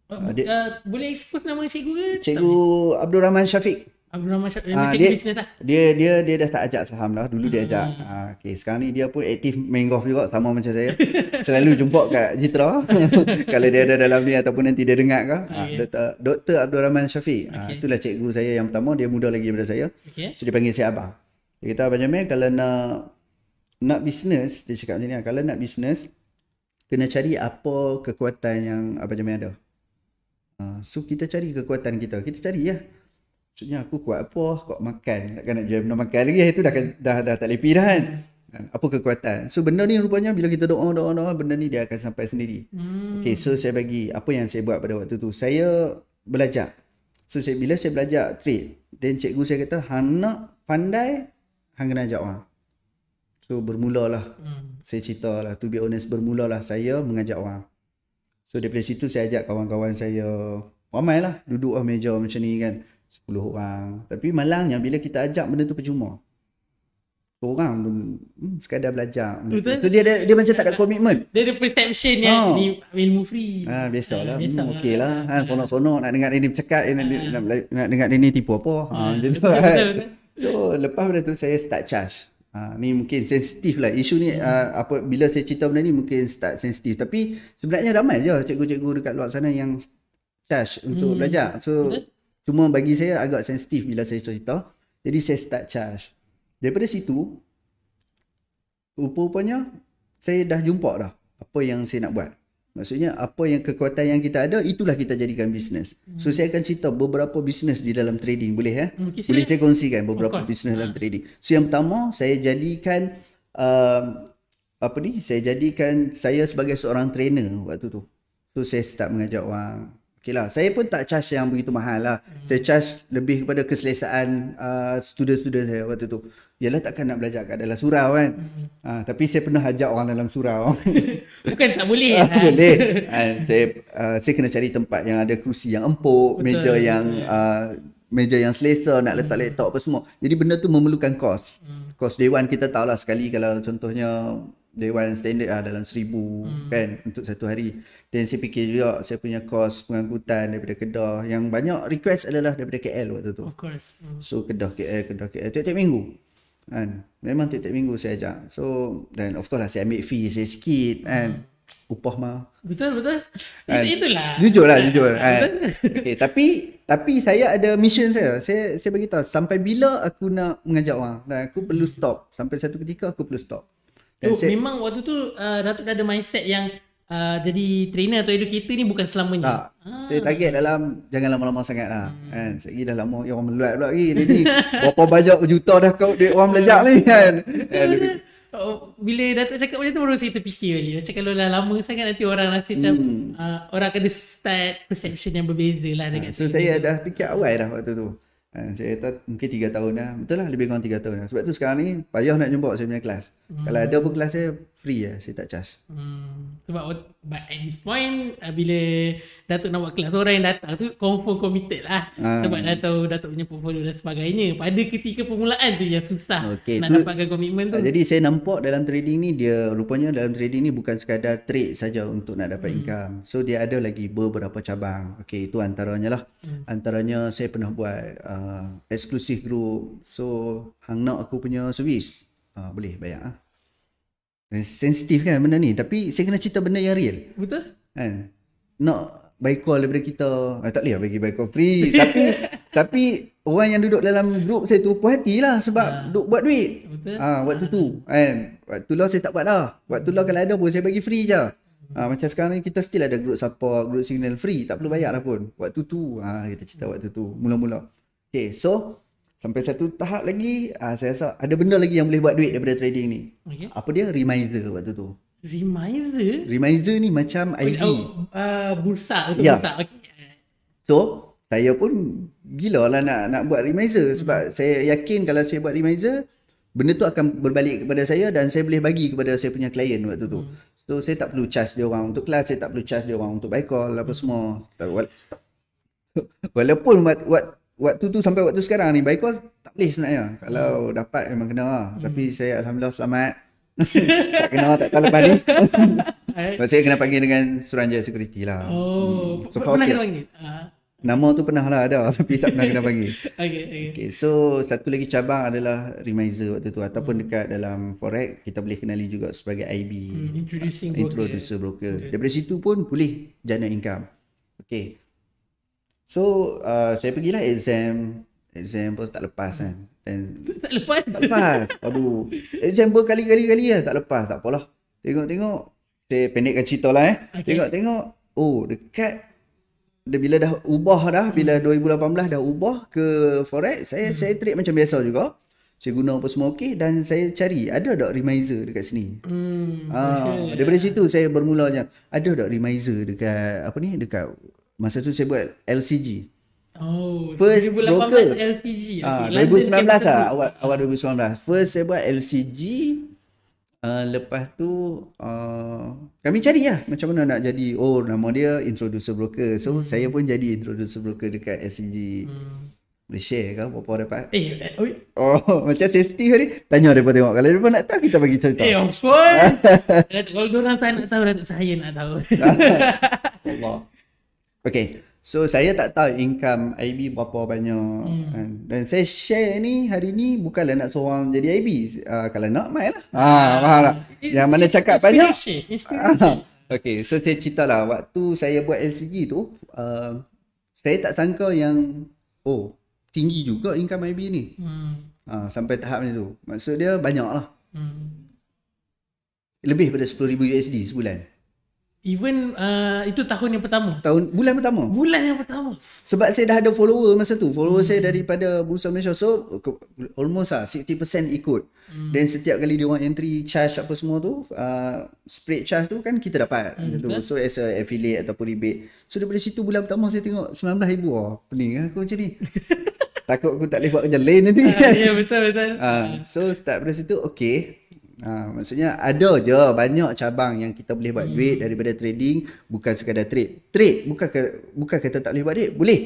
Oh, uh, dia, uh,
boleh expose nama cikgu ke? Cikgu
tak Abdul Rahman Syafiq.
Abdurrahman Syah eh, uh, dia, lah.
dia dia dia dah tak ajak saham lah. Dulu hmm. dia ajak. uh, ah, okay. sekarang ni dia pun aktif main golf juga sama macam saya. Selalu jumpa kat Jitra. <laughs> Kalau dia ada dalam ni ataupun nanti dia dengar ke. Okay. Uh, Dr. Abdurrahman Syafiq. Ah, okay. itulah cikgu saya yang pertama, dia muda lagi daripada saya. Okay. So dia panggil saya abang. Dia kata Benjamin kalau nak nak bisnes dia cakap macam ni ah, kalau nak bisnes kena cari apa kekuatan yang apa macam ada. Uh, so kita cari kekuatan kita. Kita cari lah. Ya. Maksudnya aku kuat apa? Kau makan. tak kena jam nak makan lagi. Itu dah, dah, dah tak lepih dah kan. Hmm. Apa kekuatan? So benda ni rupanya bila kita doa, doa, doa, benda ni dia akan sampai sendiri. Hmm. Okay, so saya bagi apa yang saya buat pada waktu tu. Saya belajar. So saya, bila saya belajar trade, then cikgu saya kata, Han nak pandai, Han kena ajak orang. So bermulalah. Hmm. Saya cerita lah, to be honest, lah saya mengajak orang. So daripada situ saya ajak kawan-kawan saya, ramailah lah, duduk lah meja macam ni kan. Sepuluh orang tapi malangnya bila kita ajak benda tu percuma orang pun hmm, sekadar belajar betul so, dia, dia dia macam tak ada komitmen
dia ada perception yang oh. ni ilmu free
ha, ah biasalah hmm, ha, biasa hmm, okay lah. ha, sonok-sonok nak dengar ini bercakap ha. nak, nak dengar ini tipu apa ha, ha. macam tu kan. betul, <laughs> so lepas benda tu saya start charge ha, ni mungkin sensitif lah isu ni hmm. uh, apa bila saya cerita benda ni mungkin start sensitif tapi sebenarnya ramai je cikgu-cikgu dekat luar sana yang charge untuk hmm. belajar so betul. Cuma bagi saya agak sensitif bila saya cerita. Jadi saya start charge. Daripada situ, rupa-rupanya saya dah jumpa dah apa yang saya nak buat. Maksudnya apa yang kekuatan yang kita ada itulah kita jadikan bisnes. Hmm. So saya akan cerita beberapa bisnes di dalam trading boleh ya? Eh? Hmm, okay, boleh saya kongsikan beberapa bisnes dalam hmm. trading. So yang pertama saya jadikan uh, apa ni? Saya jadikan saya sebagai seorang trainer waktu tu. So saya start mengajar orang. Okay lah, saya pun tak charge yang begitu mahal lah. Hmm. Saya charge lebih kepada keselesaan uh, student-student saya waktu tu. Yalah takkan nak belajar kat dalam surau kan. Hmm. Ha, tapi saya pernah ajak orang dalam surau. <laughs> Bukan tak boleh. Ha, kan? Boleh. Ha, <laughs> saya, uh, saya kena cari tempat yang ada kerusi yang empuk, betul, meja betul. yang uh, meja yang selesa, nak letak hmm. laptop apa semua. Jadi benda tu memerlukan kos. Hmm. Kos dewan kita tahulah sekali kalau contohnya Dewan standard lah dalam seribu hmm. kan untuk satu hari Dan saya fikir juga saya punya kos pengangkutan daripada Kedah Yang banyak request adalah daripada KL waktu tu Of course hmm. So Kedah KL, Kedah KL, tiap-tiap minggu kan Memang tiap-tiap minggu saya ajak So dan of course lah saya ambil fee saya sikit kan. hmm. Upah mah Betul betul kan. It, Itulah Jujur lah jujur kan. okay, Tapi tapi saya ada mission saya Saya saya beritahu sampai bila aku nak mengajak orang Dan aku perlu stop Sampai satu ketika aku perlu stop That's it. Memang
waktu tu uh, Datuk dah ada mindset yang uh, jadi trainer atau educator ni bukan selamanya. Tak.
Ah. Saya target dalam jangan lama-lama sangat lah. Hmm. Kan? Sekejap dah lama orang meluat pula lagi. Ni, ni <laughs> berapa banyak juta dah kau duit orang belajar ni <laughs> kan.
Oh, bila Datuk cakap macam tu baru saya terfikir balik. Macam kalau dah lama sangat nanti orang rasa macam hmm. uh, orang akan ada start perception yang berbeza lah dengan ha, So saya
dah fikir awal dah waktu tu. Ha, saya kata mungkin 3 tahun dah. Betul lah lebih kurang 3 tahun dah. Sebab tu sekarang ni payah nak jumpa saya punya kelas. Hmm. Kalau ada open class saya free lah, saya tak charge.
Hmm. Sebab oh, but at this point uh, bila Datuk nak buat kelas orang yang datang tu confirm committed lah. Hmm. Sebab dah tahu Datuk punya portfolio dan sebagainya. Pada ketika permulaan tu yang susah okay. nak tu, dapatkan komitmen tu. Uh, jadi
saya nampak dalam trading ni dia rupanya dalam trading ni bukan sekadar trade saja untuk nak dapat hmm. income. So dia ada lagi beberapa cabang. Okay, itu antaranya lah. Hmm. Antaranya saya pernah buat uh, exclusive group. So hang nak aku punya service. Ha, boleh bayar Ha? Sensitif kan benda ni tapi saya kena cerita benda yang real. Betul? Kan. Nak by call daripada kita. Eh, tak boleh lah bagi by call free <laughs> tapi tapi orang yang duduk dalam grup saya tu puas hatilah sebab ha. duk buat duit. Betul? Ah ha, waktu ha. tu kan. Waktu lah saya tak buat lah. Waktu lah kalau ada pun saya bagi free je. Ha, macam sekarang ni kita still ada group support, group signal free, tak perlu bayar lah pun. Waktu tu, ha, kita cerita waktu tu, mula-mula. Okay, so sampai satu tahap lagi uh, saya rasa ada benda lagi yang boleh buat duit daripada trading ni okay. apa dia remiser waktu tu
remiser
remiser ni macam oh, IB uh, oh,
ah, bursa untuk yeah. bursa okay.
so saya pun gila lah nak nak buat remiser sebab hmm. saya yakin kalau saya buat remiser benda tu akan berbalik kepada saya dan saya boleh bagi kepada saya punya klien waktu tu hmm. so saya tak perlu charge dia orang untuk kelas saya tak perlu charge dia orang untuk buy call apa hmm. semua walaupun waktu waktu tu sampai waktu sekarang ni baikal tak boleh sebenarnya kalau hmm. dapat memang kena lah. hmm. tapi saya alhamdulillah selamat <laughs> tak kena lah, tak tahu lepas ni eh. Sebab saya kena panggil dengan Suranjaya Security lah Oh, hmm. so, pernah okay. kena panggil? Uh. Nama tu pernah lah ada <laughs> tapi tak pernah kena panggil <laughs> okay, okay. okay, so satu lagi cabang adalah reminder waktu tu Ataupun hmm. dekat dalam Forex, kita boleh kenali juga sebagai IB hmm,
Introducing uh, broker
Introducer Daripada situ pun boleh jana income Okay, So uh, saya pergilah exam Exam pun tak lepas kan And <laughs> Tak
lepas? Tak lepas
Aduh Exam pun kali-kali-kali lah tak lepas tak apalah Tengok-tengok Saya pendekkan cerita lah eh Tengok-tengok okay. Oh dekat dia bila dah ubah dah bila 2018 hmm. dah ubah ke forex saya hmm. saya trade macam biasa juga saya guna apa semua okey dan saya cari ada tak remiser dekat sini
hmm ah,
okay. daripada situ saya bermula je ada tak remiser dekat apa ni dekat masa tu saya buat LCG. Oh, first 2018 LPG. Ah, okay. 2019 lah awal awal 2019. First saya buat LCG. Uh, lepas tu uh, kami cari lah macam mana nak jadi oh nama dia introducer broker. So hmm. saya pun jadi introducer broker dekat LCG. Hmm. Boleh share ke apa-apa dapat? Eh, eh oi. Oh, <laughs> macam safety hari. Tanya mereka tengok. Kalau mereka nak tahu, kita bagi cerita. Eh, of
course. <laughs> Kalau mereka tak nak tahu, saya nak tahu. <laughs>
Allah. Okay. So saya tak tahu income IB berapa banyak hmm. kan. Dan saya share ni hari ni bukanlah nak seorang jadi IB. Uh, ah, kalau nak mai lah. Ha, uh, faham tak? Yang mana cakap banyak. Ah, okay, so saya cerita lah waktu saya buat LCG tu uh, saya tak sangka yang oh tinggi juga income IB ni. Hmm. Uh, sampai tahap macam tu. Maksud dia banyak lah. Hmm. Lebih daripada 10,000 USD sebulan. Hmm.
Even uh, itu tahun yang pertama.
Tahun bulan pertama. Bulan yang pertama. Sebab saya dah ada follower masa tu. Follower hmm. saya daripada Bursa Malaysia so almost ah 60% ikut. Dan hmm. setiap kali dia orang entry charge apa semua tu, uh, spread charge tu kan kita dapat hmm, tu. So as a affiliate ataupun rebate. So daripada situ bulan pertama saya tengok 19000 ah. Oh, pening lah aku macam ni. <laughs> Takut aku tak boleh buat kerja lain nanti. Uh, ya yeah, betul betul. Uh, so start dari situ okey. Ha, maksudnya ada je banyak cabang yang kita boleh buat hmm. duit hmm. daripada trading bukan sekadar trade. Trade bukan ke bukan kata tak boleh buat duit, boleh.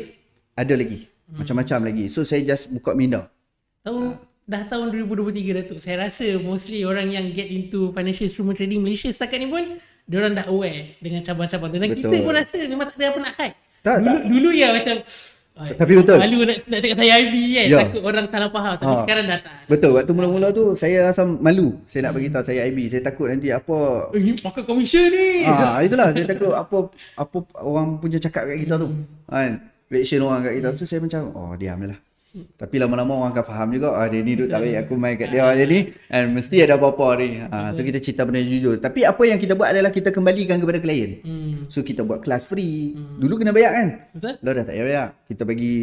Ada lagi. Hmm. Macam-macam lagi. So saya just buka minda.
Tahu ha. dah tahun 2023 Datuk, saya rasa mostly orang yang get into financial instrument trading Malaysia setakat ni pun diorang dah aware dengan cabang-cabang tu. Dan Betul. kita pun rasa memang tak ada apa nak hide. Tak, dulu, tak. dulu ya macam tapi betul. Malu nak, nak cakap saya IB kan. Ya. Takut orang salah faham. Tapi ha. sekarang dah tak.
Betul. Waktu mula-mula tu saya rasa malu. Saya nak hmm. bagi tahu saya IB. Saya takut nanti apa.
Eh, ini pakai komisen
ni. Ha, itulah. saya takut apa apa orang punya cakap kat kita tu. Hmm. Kan. Reaction orang kat kita. tu hmm. So saya macam oh diam lah. Tapi lama-lama orang akan faham juga ah, Dia ni duduk tarik aku main kat dia hari ah. ni And mesti ada apa-apa hari ni ah, So kita cerita benda jujur Tapi apa yang kita buat adalah kita kembalikan kepada klien hmm. So kita buat kelas free hmm. Dulu kena bayar kan? Betul? dah tak payah bayar Kita bagi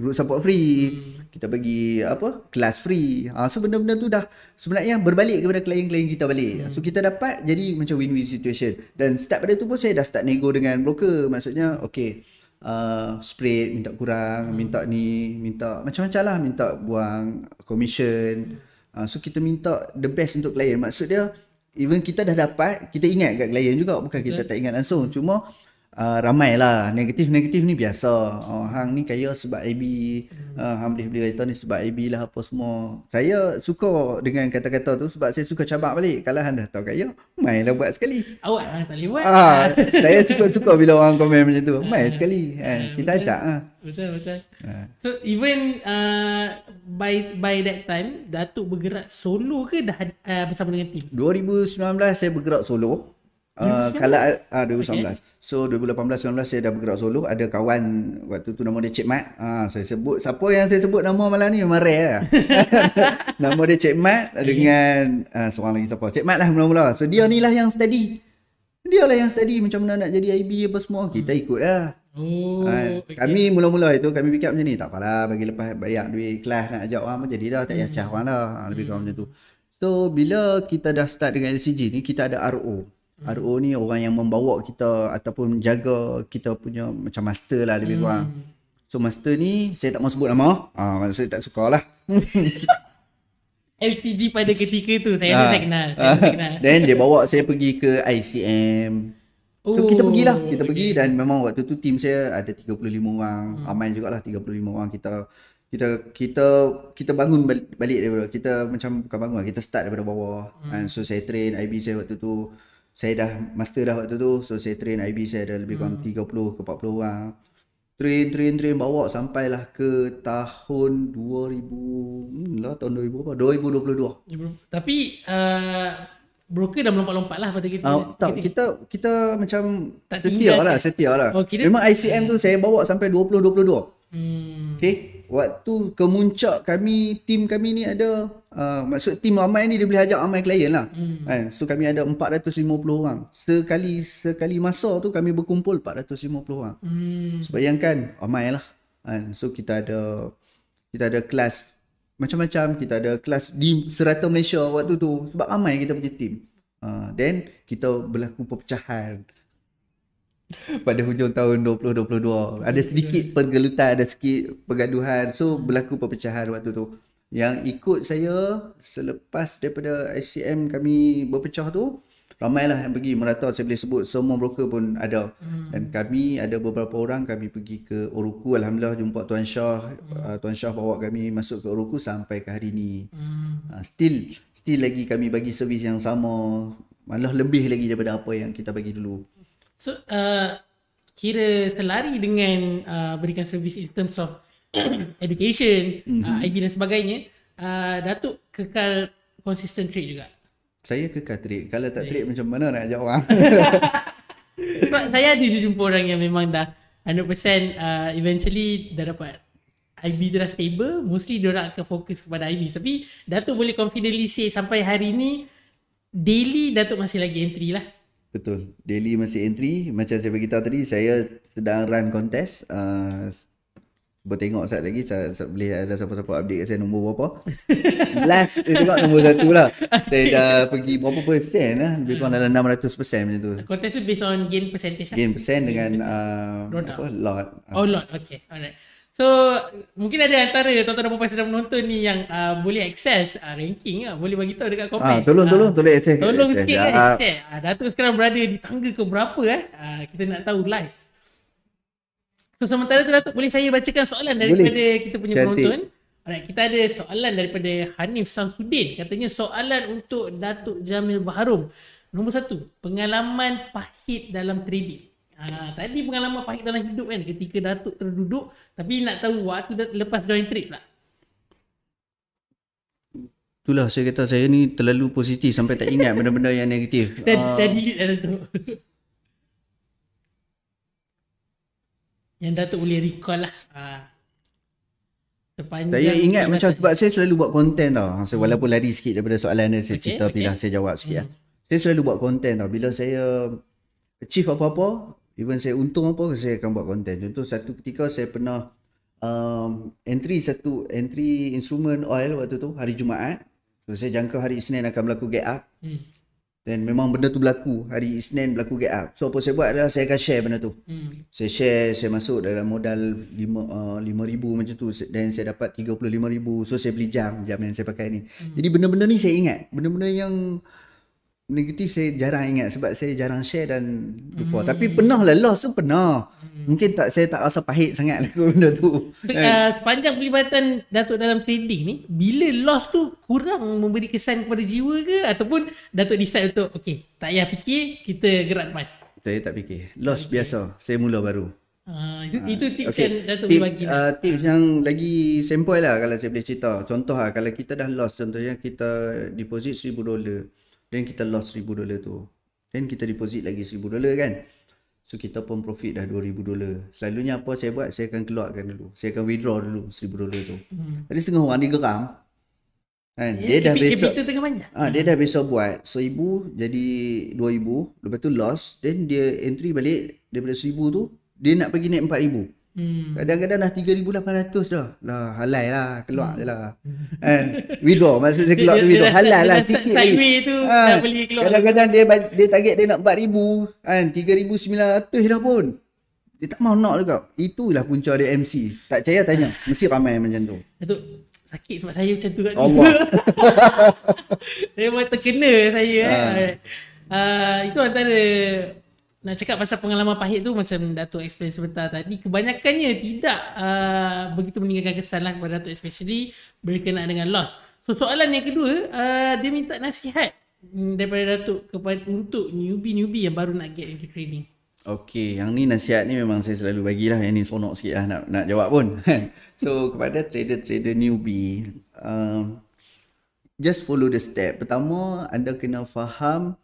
group support free hmm. Kita bagi apa? Kelas free ah, So benda-benda tu dah sebenarnya berbalik kepada klien-klien kita balik So kita dapat jadi macam win-win situation Dan start pada tu pun saya dah start nego dengan broker Maksudnya okay uh, spray minta kurang hmm. minta ni minta macam-macam lah minta buang commission hmm. uh, so kita minta the best untuk klien maksud dia even kita dah dapat kita ingat kat klien juga bukan kita yeah. tak ingat langsung cuma uh, ah, lah negatif-negatif ni biasa. Oh, hang ni kaya sebab AB. Hmm. Uh, hang boleh beli kereta ni sebab AB lah apa semua. Saya suka dengan kata-kata tu sebab saya suka cabak balik. Kalau hang dah tahu kaya, lah buat sekali. Awak
hang lah tak boleh buat. Ah, saya
suka-suka bila orang komen macam tu. Main ah. sekali. Uh, eh, ah, kita betul, ajak. Betul, betul. Uh.
So even uh, by by that time, Datuk bergerak solo ke dah uh, bersama dengan tim?
2019 saya bergerak solo. Uh, kalau ah uh, 2019. Okay. So 2018 19 saya dah bergerak solo, ada kawan waktu tu nama dia Cik Mat. Ah uh, saya sebut siapa yang saya sebut nama malam ni memang rare lah. <laughs> nama dia Cik Mat dengan uh, seorang lagi siapa? Cik Mat lah mula-mula. So dia ni lah yang steady. Dia lah yang steady macam mana nak jadi IB apa semua kita hmm. ikut lah. Oh, uh, kami mula-mula itu kami fikir macam ni tak apalah bagi lepas bayar duit kelas nak ajak orang pun jadi dah tak yah hmm. cah orang dah ah, lebih kurang hmm. macam tu so bila kita dah start dengan LCG ni kita ada RO Hmm. RO ni orang yang membawa kita ataupun jaga kita punya macam master lah lebih hmm. kurang. So master ni saya tak mahu sebut nama. Ah ha, saya tak suka lah.
LPG <laughs> pada ketika tu saya ha. Ah. tak kenal. Saya ha. tak kenal. <laughs> Then dia
bawa saya pergi ke ICM.
So kita oh, pergi lah kita pergi
dan memang waktu tu team saya ada 35 orang, hmm. aman jugalah 35 orang kita kita kita kita bangun balik daripada kita macam bukan bangun lah, kita start daripada bawah. Hmm. And so saya train IB saya waktu tu saya dah master dah waktu tu so saya train IB saya dah lebih kurang hmm. 30 ke 40 orang train train train bawa sampailah ke tahun 2000 hmm, lah tahun 2000 apa 2022
tapi uh, broker dah melompat-lompat lah pada kita uh, tak, kita,
kita, macam tak setia lah kan? setia lah oh, kira- memang ICM tu saya bawa sampai 2022 hmm. okay waktu kemuncak kami tim kami ni ada uh, maksud tim ramai ni dia boleh ajak ramai klien lah mm. eh, so kami ada 450 orang sekali sekali masa tu kami berkumpul 450 orang mm. so bayangkan ramai lah eh, so kita ada kita ada kelas macam-macam kita ada kelas di serata Malaysia waktu tu sebab ramai kita punya tim uh, ah, then kita berlaku perpecahan <laughs> pada hujung tahun 2022 ada sedikit pergelutan ada sedikit pergaduhan so berlaku perpecahan waktu tu yang ikut saya selepas daripada ICM kami berpecah tu ramai lah yang pergi merata saya boleh sebut semua broker pun ada hmm. dan kami ada beberapa orang kami pergi ke Oruku alhamdulillah jumpa tuan Shah hmm. Ah, tuan Shah bawa kami masuk ke Oruku sampai ke hari ni hmm. Ah, still still lagi kami bagi servis yang sama malah lebih lagi daripada apa yang kita bagi dulu
So uh, kira selari dengan uh, berikan servis in terms of <coughs> education, uh, mm-hmm. uh, IB dan sebagainya, uh, Datuk kekal konsisten trade juga.
Saya kekal trade. Kalau tak trade macam mana nak ajak orang? <laughs>
Sebab saya ada jumpa orang yang memang dah 100% uh, eventually dah dapat IB tu dah stable, mostly diorang akan fokus kepada IB. Tapi Datuk boleh confidently say sampai hari ni, daily Datuk masih lagi entry lah.
Betul. Daily masih entry. Macam saya beritahu tadi, saya sedang run contest. Uh, boleh tengok sekejap lagi. Saya, saya boleh ada siapa-siapa update saya nombor berapa. <laughs> Last, saya tengok nombor satu lah. Saya dah pergi berapa persen lah. Lebih kurang dalam 600% macam tu.
Contest tu based on gain percentage lah. Gain percent dengan
gain percent. Uh, apa? lot. Oh, lot.
Okay. Alright. So mungkin ada antara tuan-tuan dan puan-puan sedang menonton ni yang uh, boleh akses uh, ranking uh, boleh bagi tahu dekat komen. Ah, tolong, uh, ah, tolong tolong tolong access. Tolong sikit kan. Okay. Uh, Datuk sekarang berada di tangga ke berapa eh? Uh, kita nak tahu live. So sementara tu Datuk boleh saya bacakan soalan daripada boleh. kita punya Cantik. penonton. Alright, kita ada soalan daripada Hanif Samsudin. Katanya soalan untuk Datuk Jamil Baharum. Nombor satu, pengalaman pahit dalam trading. Ah, tadi pengalaman pahit dalam hidup kan ketika datuk terduduk tapi nak tahu waktu dah lepas join trip lah.
Itulah saya kata saya ni terlalu positif sampai tak ingat benda-benda yang negatif. Tadi
uh. ada tu. yang datuk boleh recall lah. Uh. Saya ingat macam
sebab saya selalu buat konten tau. Ha, saya hmm. walaupun lari sikit daripada soalan ni saya okay, cerita okay. pilah saya jawab sikit hmm. lah. Saya selalu buat konten tau bila saya achieve apa-apa Even saya untung apa saya akan buat content. Contoh satu ketika saya pernah um, entry satu entry instrument oil waktu tu hari Jumaat. So saya jangka hari Isnin akan berlaku get up. Hmm. Dan hmm. memang benda tu berlaku hari Isnin berlaku get up. So apa saya buat adalah saya akan share benda tu. Hmm. Saya share saya masuk dalam modal 5000 uh, macam tu dan saya dapat 35000. So saya beli jam jam yang saya pakai ni. Hmm. Jadi benda-benda ni saya ingat. Benda-benda yang negatif saya jarang ingat sebab saya jarang share dan lupa. Mm. Tapi pernah lah loss tu pernah. Mm. Mungkin tak saya tak rasa pahit sangat lah <laughs> benda tu. Kan? Uh,
sepanjang pelibatan Datuk dalam trading ni, bila loss tu kurang memberi kesan kepada jiwa ke ataupun Datuk decide untuk okay tak payah fikir, kita gerak
depan. Saya tak fikir. Loss okay. biasa. Saya mula baru.
Uh, itu, uh, itu tips okay. yang Datuk tips, boleh bagi. Uh, lah. Ah,
tips yang lagi simple lah kalau saya boleh cerita. Contoh lah, kalau kita dah loss contohnya kita deposit $1,000 dolar. Then kita lost 1000 dolar tu. Then kita deposit lagi 1000 dolar kan. So kita pun profit dah dua ribu dolar. Selalunya apa saya buat? Saya akan keluarkan dulu. Saya akan withdraw dulu 1000 dolar tu. Hmm. Jadi setengah orang ni geram. Kan? Dia, ya, dia dah KP, besok. Ha, dia dah besok buat seribu jadi dua ribu, lepas tu lost, then dia entry balik daripada seribu tu, dia nak pergi naik empat 4000. Hmm. Kadang-kadang dah 3800 dah. Lah halal lah, keluar hmm. je lah.
Kan? Widow, maksud saya keluar tu <laughs> widow. Halal lah sikit. Sideway lagi. tu ha. dah beli keluar.
Kadang-kadang dia dia target dia nak 4000 kan, 3900 dah pun. Dia tak mau nak juga. Itulah punca dia MC. Tak percaya tanya. Mesti ramai yang macam tu.
Itu sakit sebab saya macam tu kat Allah. <laughs> saya buat terkena saya. Ha. Eh. Uh, itu antara nak cakap pasal pengalaman pahit tu macam datuk explain sebentar tadi kebanyakannya tidak uh, begitu meninggalkan kesan lah kepada Dato' especially berkenaan dengan loss so soalan yang kedua uh, dia minta nasihat mm, daripada datuk kepada, untuk newbie-newbie yang baru nak get into trading
Okay, yang ni nasihat ni memang saya selalu bagilah Yang ni sonok sikit lah nak, nak jawab pun <laughs> So, kepada trader-trader newbie uh, Just follow the step Pertama, anda kena faham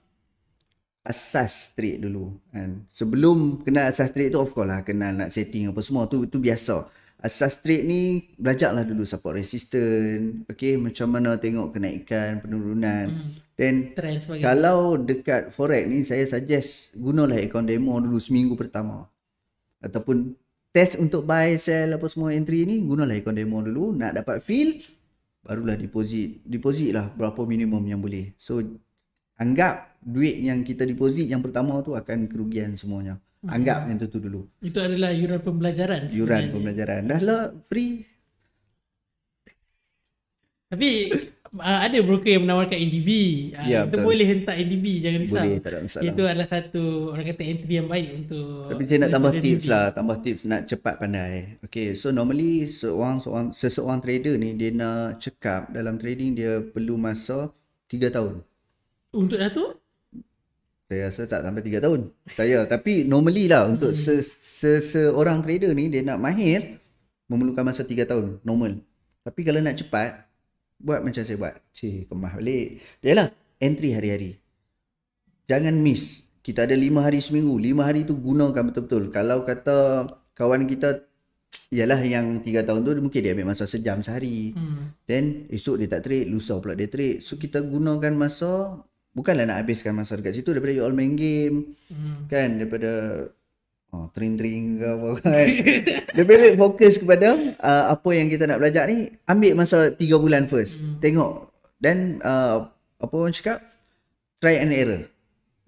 asas trade dulu kan sebelum kenal asas trade tu of course lah kenal nak setting apa semua tu tu biasa asas trade ni belajarlah dulu support resistance okey macam mana tengok kenaikan penurunan dan
hmm. kalau
dekat forex ni saya suggest gunalah account demo dulu seminggu pertama ataupun test untuk buy sell apa semua entry ni gunalah account demo dulu nak dapat feel barulah deposit deposit lah berapa minimum yang boleh so anggap duit yang kita deposit yang pertama tu akan kerugian semuanya. Okay. Hmm. Anggap yang tu dulu.
Itu adalah yuran pembelajaran sebenarnya. Yuran
pembelajaran. Dah lah free.
Tapi uh, ada broker yang menawarkan NDB. Uh, ah, ya, itu boleh hentak NDB. Jangan risau. Boleh, tak ada masalah. Itu adalah satu orang kata entry yang baik untuk... Tapi saya nak tambah tips lah.
Tambah tips nak cepat pandai. Okay. So normally seorang, seorang, seseorang trader ni dia nak cekap dalam trading dia perlu masa 3 tahun.
Untuk Datuk?
Saya rasa tak sampai 3 tahun. Saya tapi normally lah untuk hmm. se, se, seorang trader ni dia nak mahir memerlukan masa 3 tahun normal. Tapi kalau nak cepat buat macam saya buat. Cih kemah balik. Yalah entry hari-hari. Jangan miss. Kita ada 5 hari seminggu. 5 hari tu gunakan betul-betul. Kalau kata kawan kita ialah yang 3 tahun tu mungkin dia ambil masa sejam sehari. Hmm. Then esok dia tak trade, lusa pula dia trade. So kita gunakan masa bukanlah nak habiskan masa dekat situ daripada you all main game hmm. kan daripada oh train train ke apa <laughs> kan lebih lebih fokus kepada uh, apa yang kita nak belajar ni ambil masa 3 bulan first hmm. tengok dan uh, apa orang cakap try and error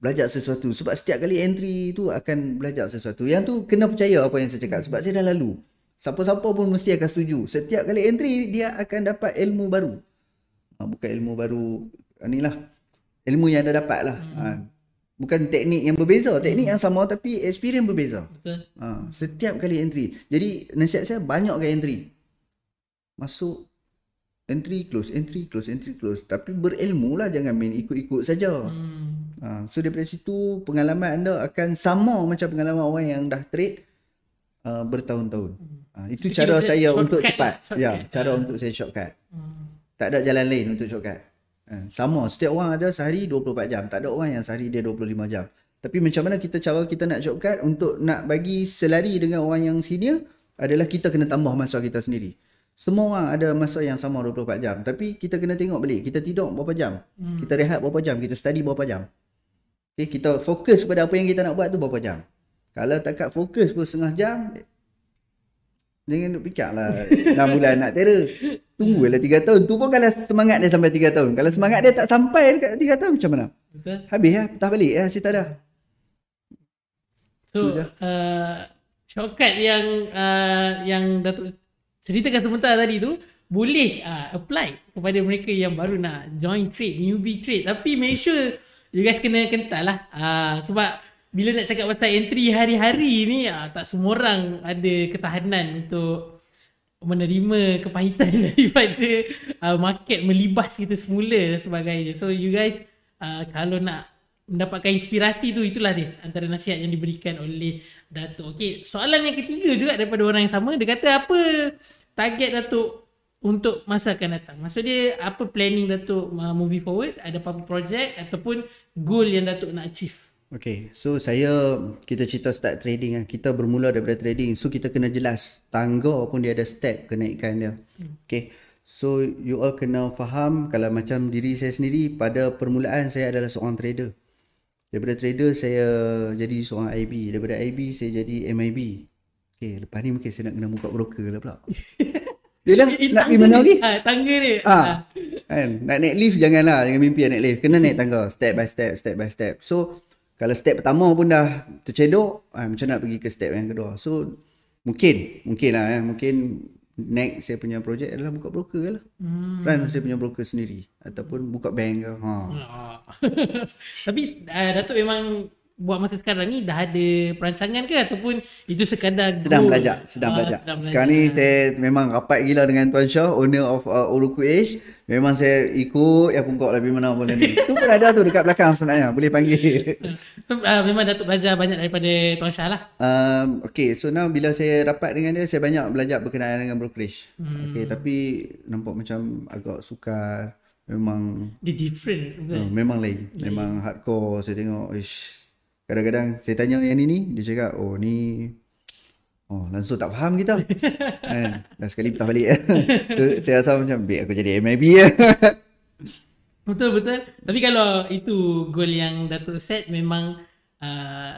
belajar sesuatu sebab setiap kali entry tu akan belajar sesuatu yang tu kena percaya apa yang saya cakap sebab saya dah lalu siapa-siapa pun mesti akan setuju setiap kali entry dia akan dapat ilmu baru uh, bukan ilmu baru uh, ni lah ilmu yang anda dapat lah hmm. ha. Bukan teknik yang berbeza, teknik hmm. yang sama tapi experience berbeza Betul ha. Setiap kali entry, jadi nasihat saya banyak banyakkan entry Masuk entry close, entry close, entry close Tapi berilmu lah jangan main ikut-ikut saja hmm. ha. So daripada situ pengalaman anda akan sama macam pengalaman orang yang dah trade uh, bertahun-tahun hmm. Itu so, cara saya untuk cepat, ya, cara ha. untuk saya shortcut hmm. Tak ada jalan lain untuk shortcut Eh, sama setiap orang ada sehari 24 jam Tak ada orang yang sehari dia 25 jam Tapi macam mana kita cara kita nak shortcut Untuk nak bagi selari dengan orang yang senior Adalah kita kena tambah masa kita sendiri Semua orang ada masa yang sama 24 jam Tapi kita kena tengok balik Kita tidur berapa jam hmm. Kita rehat berapa jam Kita study berapa jam okay, Kita fokus pada apa yang kita nak buat tu berapa jam Kalau tak kat fokus pun setengah jam Jangan duk fikir lah 6 bulan nak terror Tunggulah hmm. tiga tahun. Tu pun kalau semangat dia sampai tiga tahun. Kalau semangat dia tak sampai dekat 3 tahun macam mana? Betul. Habis ya, lah, petah balik ya, asyik tak ada. So,
uh, shortcut yang uh, yang Datuk ceritakan sebentar tadi tu boleh uh, apply kepada mereka yang baru nak join trade, newbie trade. Tapi make sure you guys kena kental lah. Uh, sebab bila nak cakap pasal entry hari-hari ni, uh, tak semua orang ada ketahanan untuk menerima kepahitan <laughs> daripada uh, market melibas kita semula dan sebagainya. So you guys uh, kalau nak mendapatkan inspirasi tu itulah dia antara nasihat yang diberikan oleh Datuk. Okey, soalan yang ketiga juga daripada orang yang sama dia kata apa target Datuk untuk masa akan datang. Maksud dia apa planning Datuk uh, movie forward? Ada apa-apa projek ataupun goal yang Datuk nak achieve?
Okay, so saya kita cerita start trading kan. Kita bermula daripada trading. So kita kena jelas tangga pun dia ada step kenaikan dia. Okay, so you all kena faham kalau macam diri saya sendiri pada permulaan saya adalah seorang trader. Daripada trader saya jadi seorang IB. Daripada IB saya jadi MIB. Okay, lepas ni mungkin saya nak kena buka broker lah pula. <laughs> Dia lah, eh, nak pergi mana lagi? Ha,
tangga ni. Ha.
Ah, ah. Kan? Nak naik lift janganlah, jangan mimpi nak naik lift. Kena naik tangga, step by step, step by step. So, kalau step pertama pun dah tercedok eh, ah, macam nak pergi ke step yang kedua so mungkin mungkin lah eh, mungkin next saya punya projek adalah buka broker lah hmm. run saya punya broker sendiri ataupun buka bank ke ha. Ya.
<laughs> tapi uh, Datuk memang buat masa sekarang ni dah ada perancangan ke ataupun itu sekadar sedang goal. belajar sedang uh, belajar sedang sekarang
belajar. ni saya memang rapat gila dengan tuan Shah owner of uh, Uruku Age memang saya ikut ya pun kau lebih mana benda ni tu pun ada tu dekat belakang sebenarnya boleh panggil <laughs>
so, uh, memang Datuk belajar banyak daripada tuan Shah lah
um, Okay, so now bila saya rapat dengan dia saya banyak belajar berkenaan dengan brokerage hmm. Okay, tapi nampak macam agak sukar memang dia different uh, memang lain memang yeah. hardcore saya tengok ish Kadang-kadang saya tanya yang ni ni, dia cakap, oh ni Oh, langsung tak faham kita. <laughs> kan. Dah sekali patah balik. <laughs> so, saya rasa macam, baik aku jadi MIB. Ya.
<laughs> betul, betul. Tapi kalau itu goal yang Datuk set, memang uh,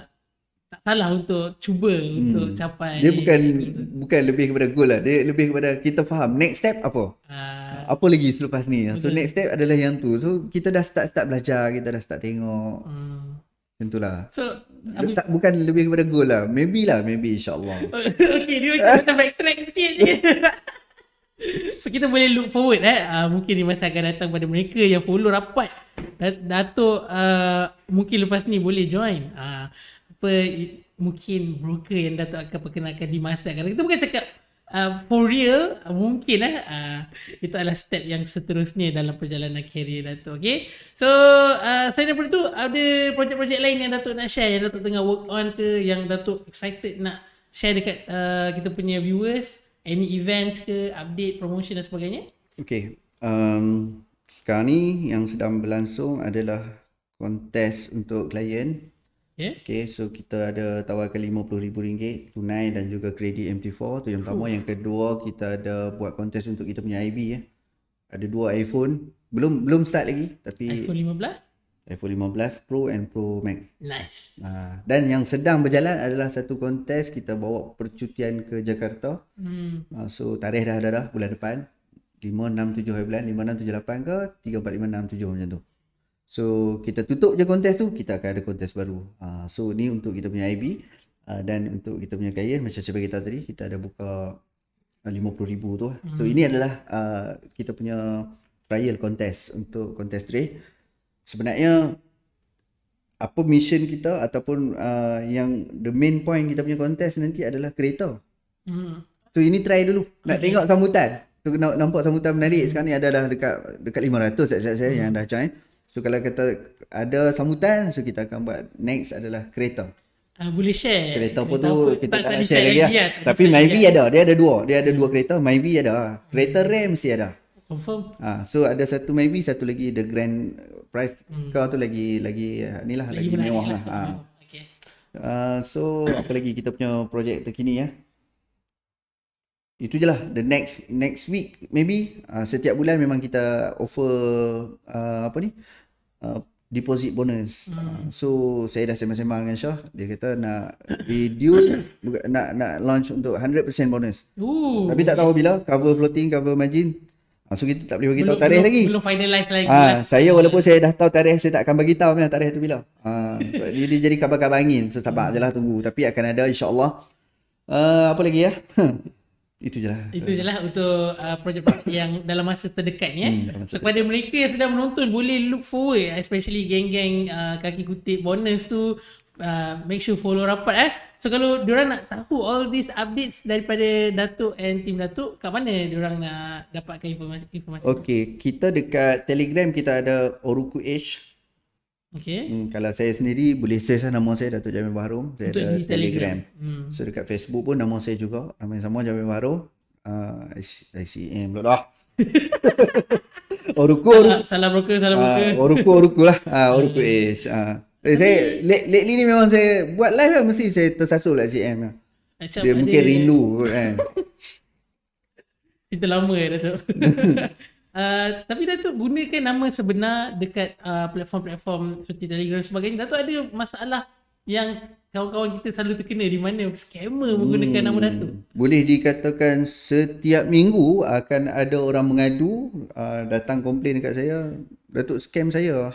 tak salah untuk cuba hmm. untuk capai. Dia bukan
itu. bukan lebih kepada goal lah. Dia lebih kepada kita faham next step apa. Uh, apa lagi selepas ni. Betul. So, next step adalah yang tu. So, kita dah start-start belajar. Kita dah start tengok. Hmm tentulah So, ambil... tak, bukan lebih kepada goal lah. Maybe lah, maybe insyaAllah.
<laughs> okay, dia macam backtrack sikit je. <laughs> so, kita boleh look forward eh. Uh, mungkin di masa akan datang pada mereka yang follow rapat. Datuk, uh, mungkin lepas ni boleh join. Uh, apa, mungkin broker yang Datuk akan perkenalkan di masa akan datang. Kita bukan cakap uh, for real uh, mungkin eh uh, itu adalah step yang seterusnya dalam perjalanan karier Datuk okay. so uh, selain daripada tu ada projek-projek lain yang Datuk nak share yang Datuk tengah work on ke yang Datuk excited nak share dekat uh, kita punya viewers any events ke update promotion dan sebagainya
Okay. um, sekarang ni yang sedang berlangsung adalah kontes untuk klien Okay. okay, so kita ada tawarkan RM50,000 tunai dan juga kredit MT4 tu yang pertama. Uh. Yang kedua kita ada buat kontes untuk kita punya IB ya. Ada dua iPhone. Belum belum start lagi tapi iPhone 15 iPhone 15 Pro and Pro Max. Nice. Ha. dan yang sedang berjalan adalah satu kontes kita bawa percutian ke Jakarta. Hmm. Ha, so tarikh dah ada dah bulan depan. 5, 6, 7 hari bulan. 5, 6, 7, 8 ke 3, 4, 5, 6, 7 macam tu. So kita tutup je kontes tu Kita akan ada kontes baru uh, So ni untuk kita punya IB uh, ah, Dan untuk kita punya klien Macam saya beritahu tadi Kita ada buka ah, RM50,000 tu mm. So hmm. ini adalah uh, Kita punya trial kontes Untuk kontes trade Sebenarnya Apa mission kita Ataupun uh, yang The main point kita punya kontes nanti Adalah kereta
mm.
So ini try dulu Nak okay. tengok sambutan So nak nampak sambutan menarik hmm. Sekarang ni ada dah dekat Dekat RM500 saya, saya mm. yang dah join So kalau kata ada sambutan so kita akan buat next adalah kereta. Uh, boleh share. Kereta, kereta pun tu kita tak, tak, tak share lagi lah. Ya, Tapi Myvi lah. ada. Dia ada dua. Dia ada dua hmm. kereta. Myvi ada. Kereta hmm. Ram mesti ada. Confirm. ha, so ada satu Myvi, satu lagi the grand price hmm. car tu lagi lagi ah, ni lah lagi, lagi mewah lah. Ha. <laughs> Okay. Uh, so apa lagi kita punya projek terkini ya? Itu je lah, the next next week maybe uh, setiap bulan memang kita offer uh, apa ni Uh, deposit bonus. Hmm. Uh, so saya dah sembang-sembang dengan Shah, dia kata nak reduce <coughs> nak nak launch untuk 100% bonus.
Ooh. Tapi tak tahu
bila cover floating, cover margin. Uh, so kita tak boleh bagi tahu tarikh belum, lagi.
Belum finalize lagi. Ha, lah.
saya walaupun saya dah tahu tarikh saya tak akan bagi tahu memang tarikh tu bila. Ha, uh, dia, jadi kabar-kabar angin. So sabar hmm. ajalah tunggu tapi akan ada insya-Allah. Uh, apa lagi ya? <laughs> Itu jelah.
Itu jelah lah untuk uh, projek yang dalam masa terdekat ni. Eh. Hmm, so, kepada mereka yang sedang menonton, boleh look forward. Eh, especially geng-geng uh, kaki kutip bonus tu. Uh, make sure follow rapat eh. So, kalau diorang nak tahu all these updates daripada Datuk and team Datuk, kat mana diorang nak dapatkan informasi informasi?
Okay, kita dekat Telegram kita ada Oruku Age Okay. Hmm, kalau saya sendiri boleh search lah nama saya Datuk Jamil Baharum saya Untuk ada di Telegram. Hmm. So dekat Facebook pun nama saya juga. Nama yang sama Jamil Baharum. Uh, ah, ICM pula dah. Eh, Oruku. Salam Oruku, salam Oruku. Oruku, Oruku lah. Uh, Oruku Age. Uh. Saya, lately ni memang saya buat live lah mesti saya tersasul lah ICM. Macam dia mungkin dia... rindu kot kan.
Kita <laughs> lama eh Datuk. <laughs> Eh, tapi Datuk gunakan nama sebenar dekat uh, platform-platform seperti Telegram sebagainya. Datuk ada masalah yang kawan-kawan kita selalu terkena di mana scammer menggunakan hmm. nama Datuk.
Boleh dikatakan setiap minggu akan ada orang mengadu uh, datang komplain dekat saya, Datuk scam saya.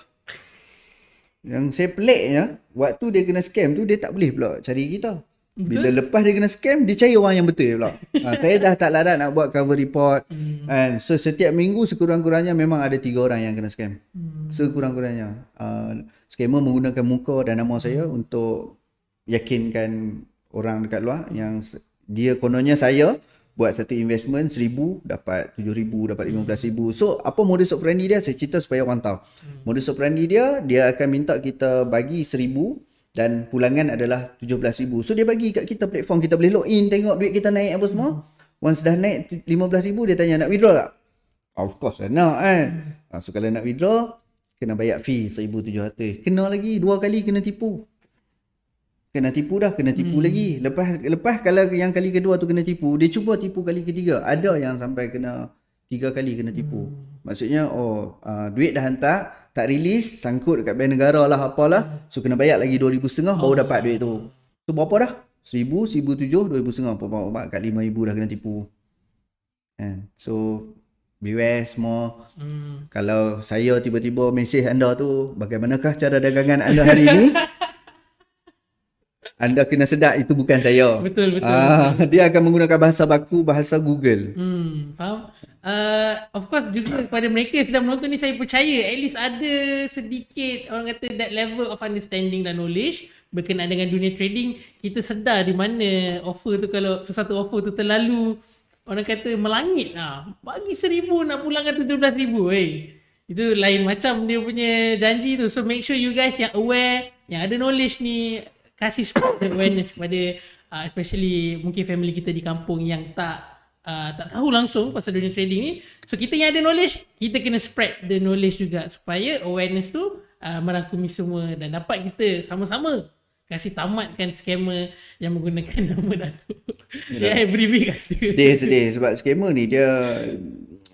<laughs> yang saya peliknya, waktu dia kena scam tu dia tak boleh pula cari kita. Bila betul? lepas dia kena scam, dia cari orang yang betul pula. <laughs> ha, saya dah tak larat nak buat cover report. Hmm. And so setiap minggu sekurang-kurangnya memang ada tiga orang yang kena scam. Hmm. Sekurang-kurangnya. Uh, scammer menggunakan muka dan nama saya hmm. untuk yakinkan orang dekat luar yang dia kononnya saya buat satu investment seribu dapat tujuh ribu dapat hmm. lima belas ribu so apa modus operandi dia saya cerita supaya orang tahu hmm. modus operandi dia dia akan minta kita bagi seribu dan pulangan adalah 17000 so dia bagi kat kita platform kita boleh log in tengok duit kita naik apa semua mm. once dah naik 15000 dia tanya nak withdraw tak of course nak kan eh. Ah, so kalau nak withdraw kena bayar fee 1700 kena lagi dua kali kena tipu kena tipu dah kena tipu mm. lagi lepas lepas kalau yang kali kedua tu kena tipu dia cuba tipu kali ketiga ada yang sampai kena tiga kali kena tipu mm. maksudnya oh uh, duit dah hantar tak rilis, sangkut dekat bank negara lah apalah so kena bayar lagi 2000 setengah baru oh. dapat duit tu so berapa dah 1000 1000 tujuh 2000 setengah apa apa kat 5000 dah kena tipu kan so beware semua hmm. kalau saya tiba-tiba mesej anda tu bagaimanakah cara dagangan anda hari ini <laughs> anda kena sedar itu bukan saya. Betul betul. Ah, Dia akan menggunakan bahasa baku bahasa Google. Hmm,
faham? Uh, of course juga kepada mereka yang sedang menonton ni saya percaya at least ada sedikit orang kata that level of understanding dan knowledge berkenaan dengan dunia trading kita sedar di mana offer tu kalau sesuatu offer tu terlalu orang kata melangit lah bagi seribu nak pulang kata tujuh belas ribu eh. itu lain macam dia punya janji tu so make sure you guys yang aware yang ada knowledge ni kasih support awareness kepada uh, especially mungkin family kita di kampung yang tak uh, tak tahu langsung pasal dunia trading ni so kita yang ada knowledge kita kena spread the knowledge juga supaya awareness tu uh, merangkumi semua dan dapat kita sama-sama kasih tamatkan skamer yang menggunakan <laughs> nama Datuk Yalah. dia every week sedih sedih
sebab skamer ni dia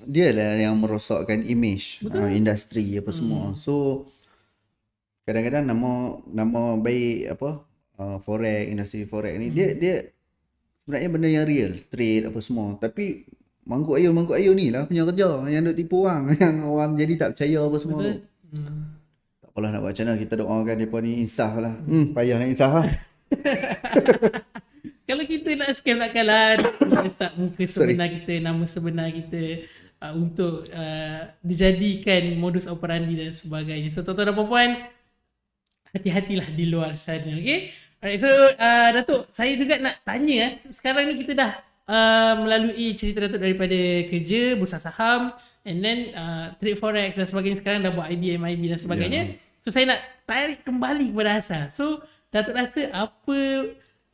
dia lah yang merosakkan image uh, industri apa hmm. semua so kadang-kadang nama nama baik apa uh, forex industri forex ni hmm. dia dia sebenarnya benda yang real trade apa semua tapi mangkuk ayu mangkuk ayu ni lah punya kerja yang duk tipu orang <laughs> yang orang jadi tak percaya apa semua Betul. tu hmm. tak apalah nak buat channel kita doakan depa ni insaf lah hmm, payah nak insaf lah <laughs>
kalau kita nak scam nak kalah letak muka sebenar Sorry. kita nama sebenar kita uh, untuk uh, dijadikan modus operandi dan sebagainya so tuan-tuan dan puan-puan hati-hatilah di luar sana okey Alright, so uh, Datuk, saya juga nak tanya eh. Sekarang ni kita dah uh, melalui cerita Datuk daripada kerja, bursa saham and then uh, trade forex dan sebagainya. Sekarang dah buat IBM, IB dan sebagainya. Yeah. So saya nak tarik kembali kepada asal. So Datuk rasa apa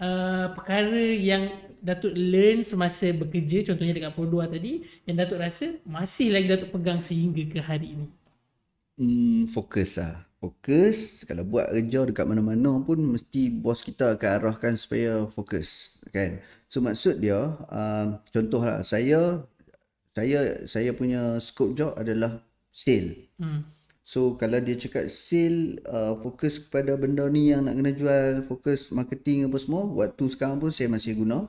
uh, perkara yang Datuk learn semasa bekerja contohnya dekat 2 tadi yang Datuk rasa masih lagi Datuk pegang sehingga ke hari ini?
Hmm, fokus lah fokus kalau buat kerja dekat mana-mana pun mesti bos kita akan arahkan supaya fokus kan so maksud dia uh, contohlah saya saya saya punya scope job adalah sale hmm. so kalau dia cakap sale uh, fokus kepada benda ni yang nak kena jual fokus marketing apa semua waktu sekarang pun saya masih guna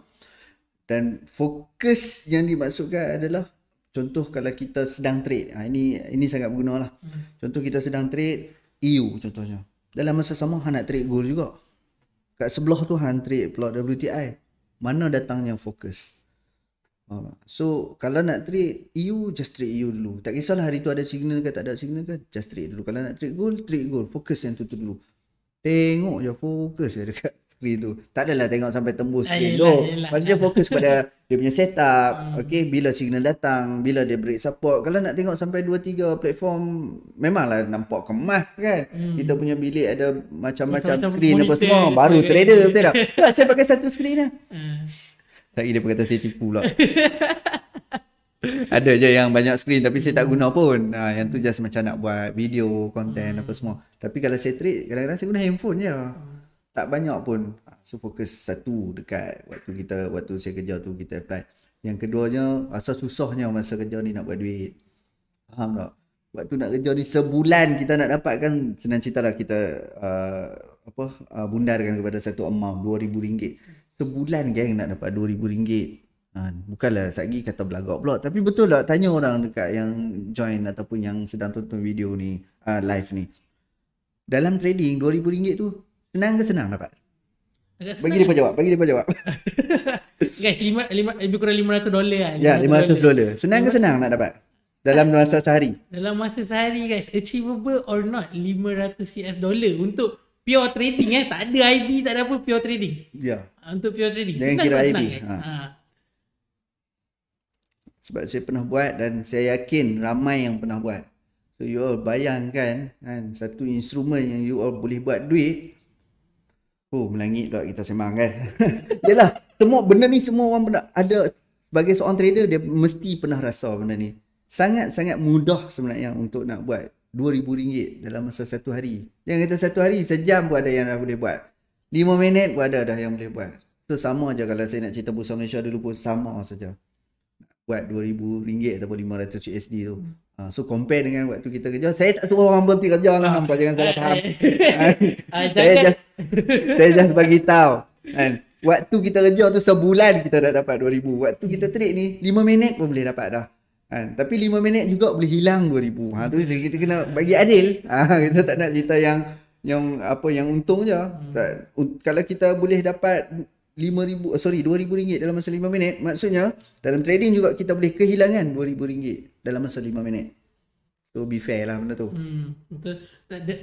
dan fokus yang dimaksudkan adalah Contoh kalau kita sedang trade, ha, ini ini sangat berguna lah. Hmm. Contoh kita sedang trade, EU contohnya. Dalam masa sama Han nak trade gold juga. Kat sebelah tu Han trade pula WTI. Mana datang yang fokus? So kalau nak trade EU, just trade EU dulu. Tak kisahlah hari tu ada signal ke tak ada signal ke, just trade dulu. Kalau nak trade gold, trade gold. Fokus yang tu, tu dulu. Tengok je fokus je dekat <laughs> screen tu. Tak adalah tengok sampai tembus ah, screen tu. Maksudnya fokus pada <laughs> dia punya setup hmm. okey bila signal datang bila dia break support kalau nak tengok sampai 2 3 platform memanglah nampak kemas kan hmm. kita punya bilik ada macam-macam screen apa semua baru okay. trader betul tak <laughs> tak saya pakai satu screen lah hmm. tak dia kata saya tipu pula <laughs> ada je yang banyak screen tapi saya tak guna pun ha, yang tu just macam nak buat video content hmm. apa semua tapi kalau saya trade kadang-kadang saya guna handphone je hmm. tak banyak pun So fokus satu dekat waktu kita waktu saya kerja tu kita apply. Yang keduanya rasa susahnya masa kerja ni nak buat duit. Faham tak? Waktu nak kerja ni sebulan kita nak dapatkan senang cerita lah kita uh, apa uh, bundarkan kepada satu amount RM2000. Sebulan geng nak dapat RM2000. Uh, ha, bukanlah satgi kata belagak pula tapi betul lah tanya orang dekat yang join ataupun yang sedang tonton video ni uh, live ni. Dalam trading RM2000 tu senang ke senang dapat? Agak bagi dia jawab, bagi dia jawab.
<laughs> Guys, lima, lima, lebih kurang lima ratus dolar kan? Ya, lima ratus
dolar. Senang ke senang nak dapat? Dalam masa sehari?
Dalam masa sehari guys, achievable or not, lima ratus CS dollar untuk pure trading eh. Tak ada IB, tak ada apa,
pure trading. Ya. Yeah. Untuk pure trading. Jangan kira IB. Senang, eh. ha. Ha. Sebab saya pernah buat dan saya yakin ramai yang pernah buat. So you all bayangkan kan, satu instrumen yang you all boleh buat duit, Oh, melangit pula kita sembang kan. <laughs> Yalah, semua benda ni semua orang pernah ada bagi seorang trader dia mesti pernah rasa benda ni. Sangat-sangat mudah sebenarnya untuk nak buat RM2,000 dalam masa satu hari. Yang kata satu hari, sejam pun ada yang dah boleh buat. 5 minit pun ada dah yang boleh buat. So sama aja kalau saya nak cerita Bursa Malaysia dulu pun sama saja. Buat RM2,000 ataupun RM500 USD tu. Uh, so compare dengan waktu kita kerja, saya tak suruh orang berhenti kerja lah. Hampa <laughs> jangan salah faham. <laughs> Ah, saya just <laughs> Teja bagi tahu kan. Waktu kita kerja tu sebulan kita dah dapat 2000. Waktu kita trade ni 5 minit pun boleh dapat dah. Kan? Tapi 5 minit juga boleh hilang 2000. Ha tu kita kena bagi adil. Ha, <laughs> kita tak nak cerita yang yang apa yang untung je. Hmm. Kalau kita boleh dapat 5000 eh, sorry 2000 ringgit dalam masa 5 minit, maksudnya dalam trading juga kita boleh kehilangan 2000 ringgit dalam masa 5 minit. So be fair lah benda tu. Hmm,
betul.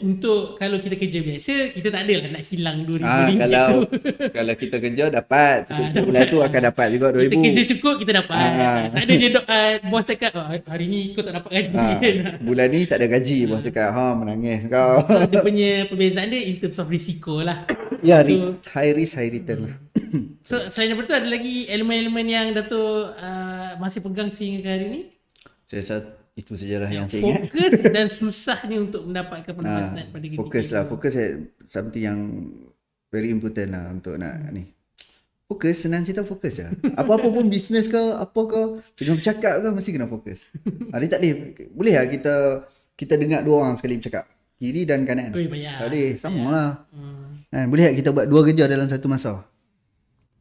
Untuk kalau kita kerja biasa, kita tak ada lah nak silang RM2,000 ah, kalau,
<laughs> Kalau kita kerja dapat, cukup ah, bulan tu akan dapat juga RM2,000. Kita kerja cukup, kita dapat. Ah. Tak ada je
uh, ah, bos cakap, oh, hari ni kau tak dapat ah, gaji. Ah,
<laughs> bulan ni tak ada gaji, bos cakap, ha menangis kau. So,
dia punya perbezaan dia in terms of risiko lah.
<coughs> Ya, yeah, risk, high risk, high return lah.
<coughs> so selain daripada tu, ada lagi elemen-elemen yang Dato' uh, masih pegang sehingga hari ni?
Saya satu itu sejarah yang, yang saya ingat. Fokus
dan susahnya
untuk mendapatkan penempatan ah, ha, pada lah. kita. Fokus lah. Eh, fokus at something yang very important lah untuk nak ni. Fokus, senang cerita fokus lah. <laughs> Apa-apa pun bisnes ke, apa ke, tengah bercakap ke, mesti kena fokus. Ada ah, ha, tak boleh. Boleh lah kita kita dengar dua orang sekali bercakap. Kiri dan kanan. Oh, tak boleh. Sama bayar. lah. Hmm. Ha, boleh tak kita buat dua kerja dalam satu masa?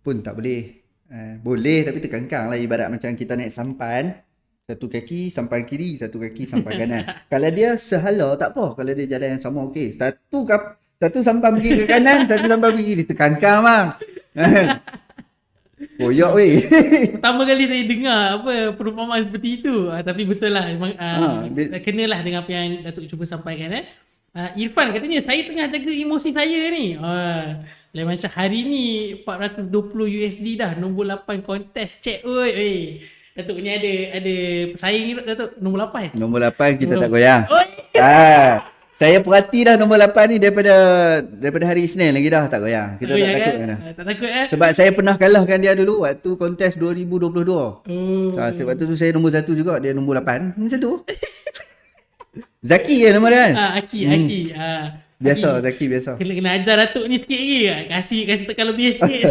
Pun tak boleh. Eh, boleh tapi terkengkang lah ibarat macam kita naik sampan satu kaki sampai kiri, satu kaki sampai kanan. <laughs> kalau dia sehala tak apa. Kalau dia jalan yang sama okey. Satu kap, satu sampai pergi ke kanan, <laughs> satu sampai pergi kiri. Tekankan bang. <laughs> Boyok weh.
Pertama kali saya dengar apa perumpamaan seperti itu. Uh, tapi betul lah. Memang uh, ah, ha, ah, bet- kenalah dengan apa yang Datuk cuba sampaikan. Eh. Uh, Irfan katanya saya tengah jaga emosi saya ni. Uh, lain macam hari ni 420 USD dah nombor 8 kontes check oi. Eh. Datuk punya ada ada pesaing ni Datuk nombor 8.
Nombor 8 kita nombor. tak goyang. Oh, ha. Saya perhati dah nombor 8 ni daripada daripada hari Isnin lagi dah tak goyang. Kita tak, tak takut kan?
Tak takut eh. Sebab
saya pernah kalahkan dia dulu waktu kontes 2022. Oh. Ha, sebab waktu tu saya nombor 1 juga dia nombor 8. Macam tu. <laughs> Zaki ya nama dia kan? Ah, Aki, hmm. Aki. Ah. Biasa Tapi, Zaki biasa. Kena
kena ajar Datuk ni sikit lagi. Lah. Kasih kasih tekan lebih sikit.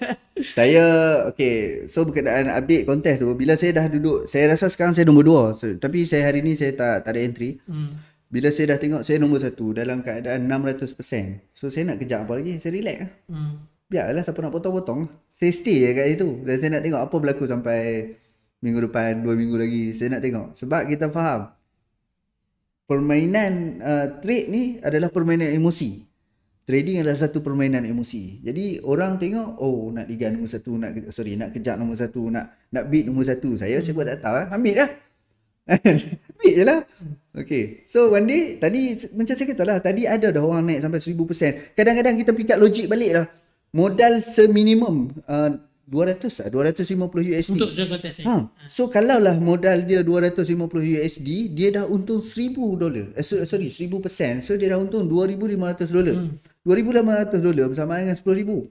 <laughs> saya okey, so berkenaan update kontes tu bila saya dah duduk, saya rasa sekarang saya nombor 2. Tapi saya hari ni saya tak tak ada entry. Hmm. Bila saya dah tengok saya nombor satu dalam keadaan 600%. So saya nak kejar apa lagi? Saya relax ah. Hmm. Biarlah siapa nak potong-potong. Saya stay je kat situ. Dan saya nak tengok apa berlaku sampai minggu depan, dua minggu lagi. Saya nak tengok sebab kita faham permainan uh, trade ni adalah permainan emosi. Trading adalah satu permainan emosi. Jadi orang tengok, oh nak liga nombor satu, nak sorry nak kejar nombor satu, nak nak beat nombor satu. Saya hmm. siapa tak tahu lah. Ambil lah. ambil <laughs> je lah. Okay. So one day, tadi macam saya kata lah, tadi ada dah orang naik sampai 1000%. Kadang-kadang kita pick up logik balik lah. Modal seminimum uh, 250 USD. Untuk
jual kertas. Eh? Ha.
So kalaulah modal dia 250 USD, dia dah untung 1000 dolar. Eh, so, sorry, 1000 persen. So dia dah untung 2500 dolar. Hmm. 2500 dolar bersama dengan 10000.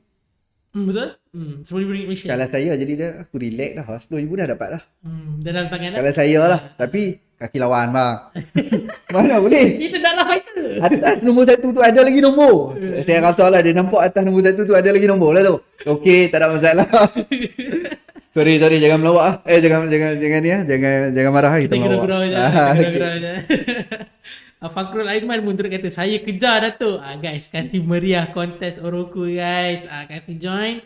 Hmm, betul? Hmm, 10000 Malaysia. Kalau saya jadi dia aku relax lah. 10000 dah dapat lah.
Hmm, dah dalam tangan dah. Kalau saya
lah. Tapi kaki lawan ba. <laughs> Mana boleh?
Kita dalam fighter.
Atas nombor satu tu ada lagi nombor. Saya rasa lah dia nampak atas nombor satu tu ada lagi nombor lah tu. Okey, tak ada masalah. <laughs> sorry, sorry jangan melawak ah. Eh jangan jangan jangan ni ah. Jangan jangan marah lah kita. Kita gurau je. Ah,
<laughs> Fakrul Aikman pun turut kata Saya kejar Datuk ah, Guys Kasih meriah kontes Oroku guys ah, Kasih join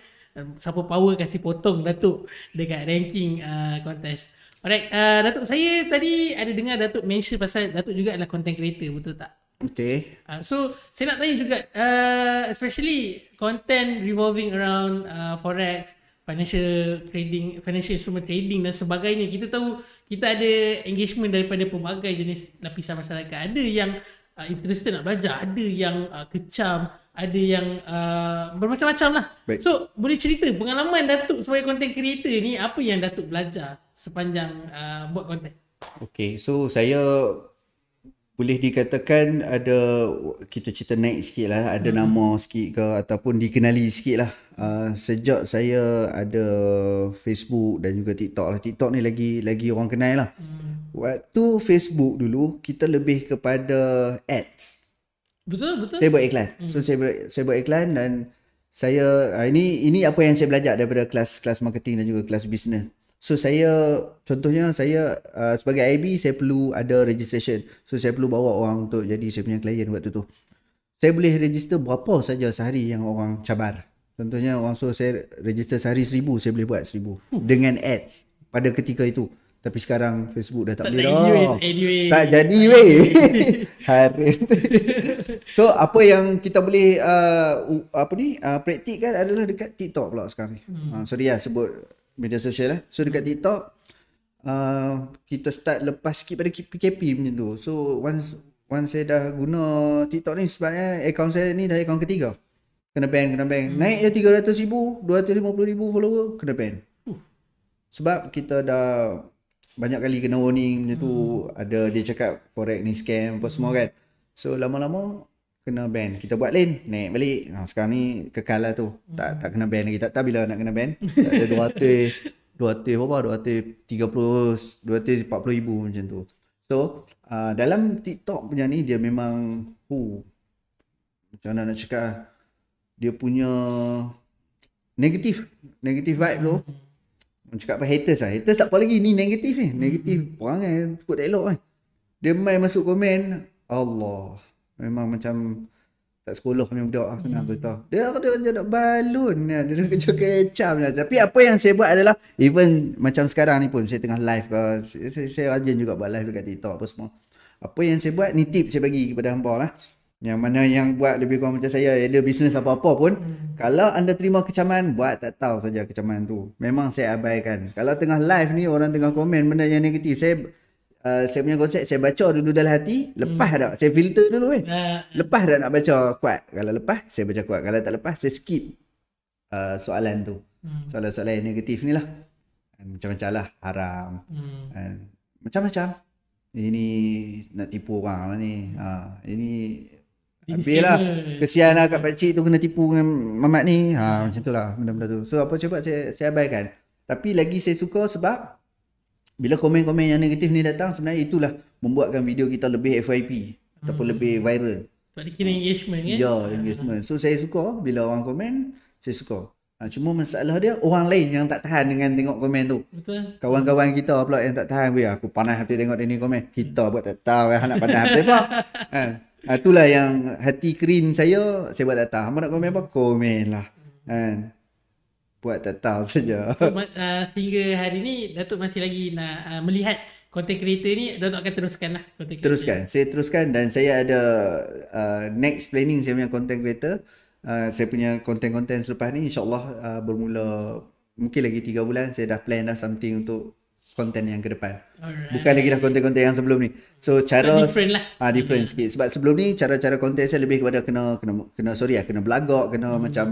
Siapa power Kasih potong Datuk Dekat ranking ah, kontes Alright, uh, Datuk saya tadi ada dengar Datuk mention pasal Datuk juga adalah content creator, betul tak?
Okay.
Uh, so, saya nak tanya juga, uh, especially content revolving around uh, Forex, financial trading, financial instrument trading dan sebagainya. Kita tahu kita ada engagement daripada pelbagai jenis lapisan masyarakat. Ada yang uh, interested nak belajar, ada yang uh, kecam ada yang uh, bermacam-macam lah. Baik. So boleh cerita pengalaman Datuk sebagai content creator ni apa yang Datuk belajar sepanjang uh, buat content?
Okay so saya boleh dikatakan ada kita cerita naik sikit lah ada hmm. nama sikit ke ataupun dikenali sikit lah uh, sejak saya ada Facebook dan juga TikTok lah TikTok ni lagi lagi orang kenal lah hmm. waktu Facebook dulu kita lebih kepada ads
Betul betul. Saya buat iklan. Hmm. So saya
buat saya buat iklan dan saya ah, ini ini apa yang saya belajar daripada kelas-kelas marketing dan juga kelas bisnes. So saya contohnya saya uh, sebagai IB saya perlu ada registration. So saya perlu bawa orang untuk jadi saya punya klien waktu tu. Saya boleh register berapa saja sehari yang orang cabar. Contohnya orang so saya register sehari seribu saya boleh buat seribu huh. dengan ads pada ketika itu. Tapi sekarang Facebook dah tak, boleh dah. Anyway. Tak jadi <laughs> weh. Hari. <laughs> so apa yang kita boleh uh, apa ni? Uh, praktikkan adalah dekat TikTok pula sekarang ni. Hmm. Uh, sorry ya sebut media sosial lah. So dekat hmm. TikTok uh, kita start lepas skip pada PKP macam tu. So once once saya dah guna TikTok ni sebenarnya akaun saya ni dah akaun ketiga. Kena ban, kena ban. Hmm. Naik je 300,000, 250,000 follower, kena ban. Uh. Sebab kita dah banyak kali kena warning macam tu hmm. ada dia cakap forex ni scam apa semua kan so lama-lama kena ban kita buat lain naik balik ha, sekarang ni kekal lah tu hmm. tak tak kena ban lagi tak tahu bila nak kena ban tak ada 200 200 berapa 230 240 ribu macam tu so uh, dalam tiktok punya ni dia memang hu macam mana nak cakap dia punya negatif negatif vibe tu Orang cakap apa haters lah Haters tak apa lagi Ni negatif ni Negatif mm-hmm. Perang kan Cukup tak elok kan Dia main masuk komen Allah Memang macam Tak sekolah punya budak lah Senang mm. Dia ada macam nak balun ni Dia nak kecoh kecam Tapi apa yang saya buat adalah Even macam sekarang ni pun Saya tengah live ke eh, Saya, saya rajin juga buat live dekat TikTok apa semua Apa yang saya buat ni tip saya bagi kepada hamba lah yang mana yang buat lebih kurang macam saya, ada bisnes apa-apa pun, hmm. kalau anda terima kecaman, buat tak tahu saja kecaman tu. Memang saya abaikan. Kalau tengah live ni orang tengah komen benda yang negatif, saya uh, saya punya konsep saya baca dulu dalam hati, lepas hmm. dah. Saya filter dulu eh. lepas dah nak baca kuat. Kalau lepas, saya baca kuat. Kalau tak lepas, saya skip uh, soalan tu. Hmm. Soalan-soalan yang negatif ni lah. Hmm, macam-macam lah, haram. Hmm. hmm. macam-macam. Ini nak tipu orang lah ni. Uh, ini Habis lah Kesian lah kat pakcik tu kena tipu dengan mamat ni ha, Macam tu lah benda-benda tu So apa cepat saya, saya abaikan Tapi lagi saya suka sebab Bila komen-komen yang negatif ni datang Sebenarnya itulah membuatkan video kita lebih FYP hmm. Ataupun lebih viral Sebab dia kira engagement ya? Ya engagement So saya suka bila orang komen Saya suka ha, Cuma masalah dia orang lain yang tak tahan dengan tengok komen tu Kawan-kawan kita pula yang tak tahan Weh aku panas hati tengok dia ni komen Kita buat tak tahu eh, nak panas hati apa <laughs> ha. Ha, itulah yang hati kerin saya, saya buat tak tahu. Hamba nak komen apa? Komen lah. Ha. Buat tak <laughs> saja. So,
uh, sehingga hari ni, Datuk masih lagi nak uh, melihat konten kreator ni, Datuk akan teruskan lah. Teruskan.
Saya teruskan dan saya ada uh, next planning saya punya konten kreator. Uh, saya punya konten-konten selepas ni insyaAllah uh, bermula mungkin lagi 3 bulan saya dah plan dah something untuk konten yang ke depan. Alright. Bukan lagi dah konten-konten yang sebelum ni. So cara so, different lah. Ah different yeah. sikit. Sebab sebelum ni cara-cara konten saya lebih kepada kena kena kena sorry ah kena belagak, kena mm. macam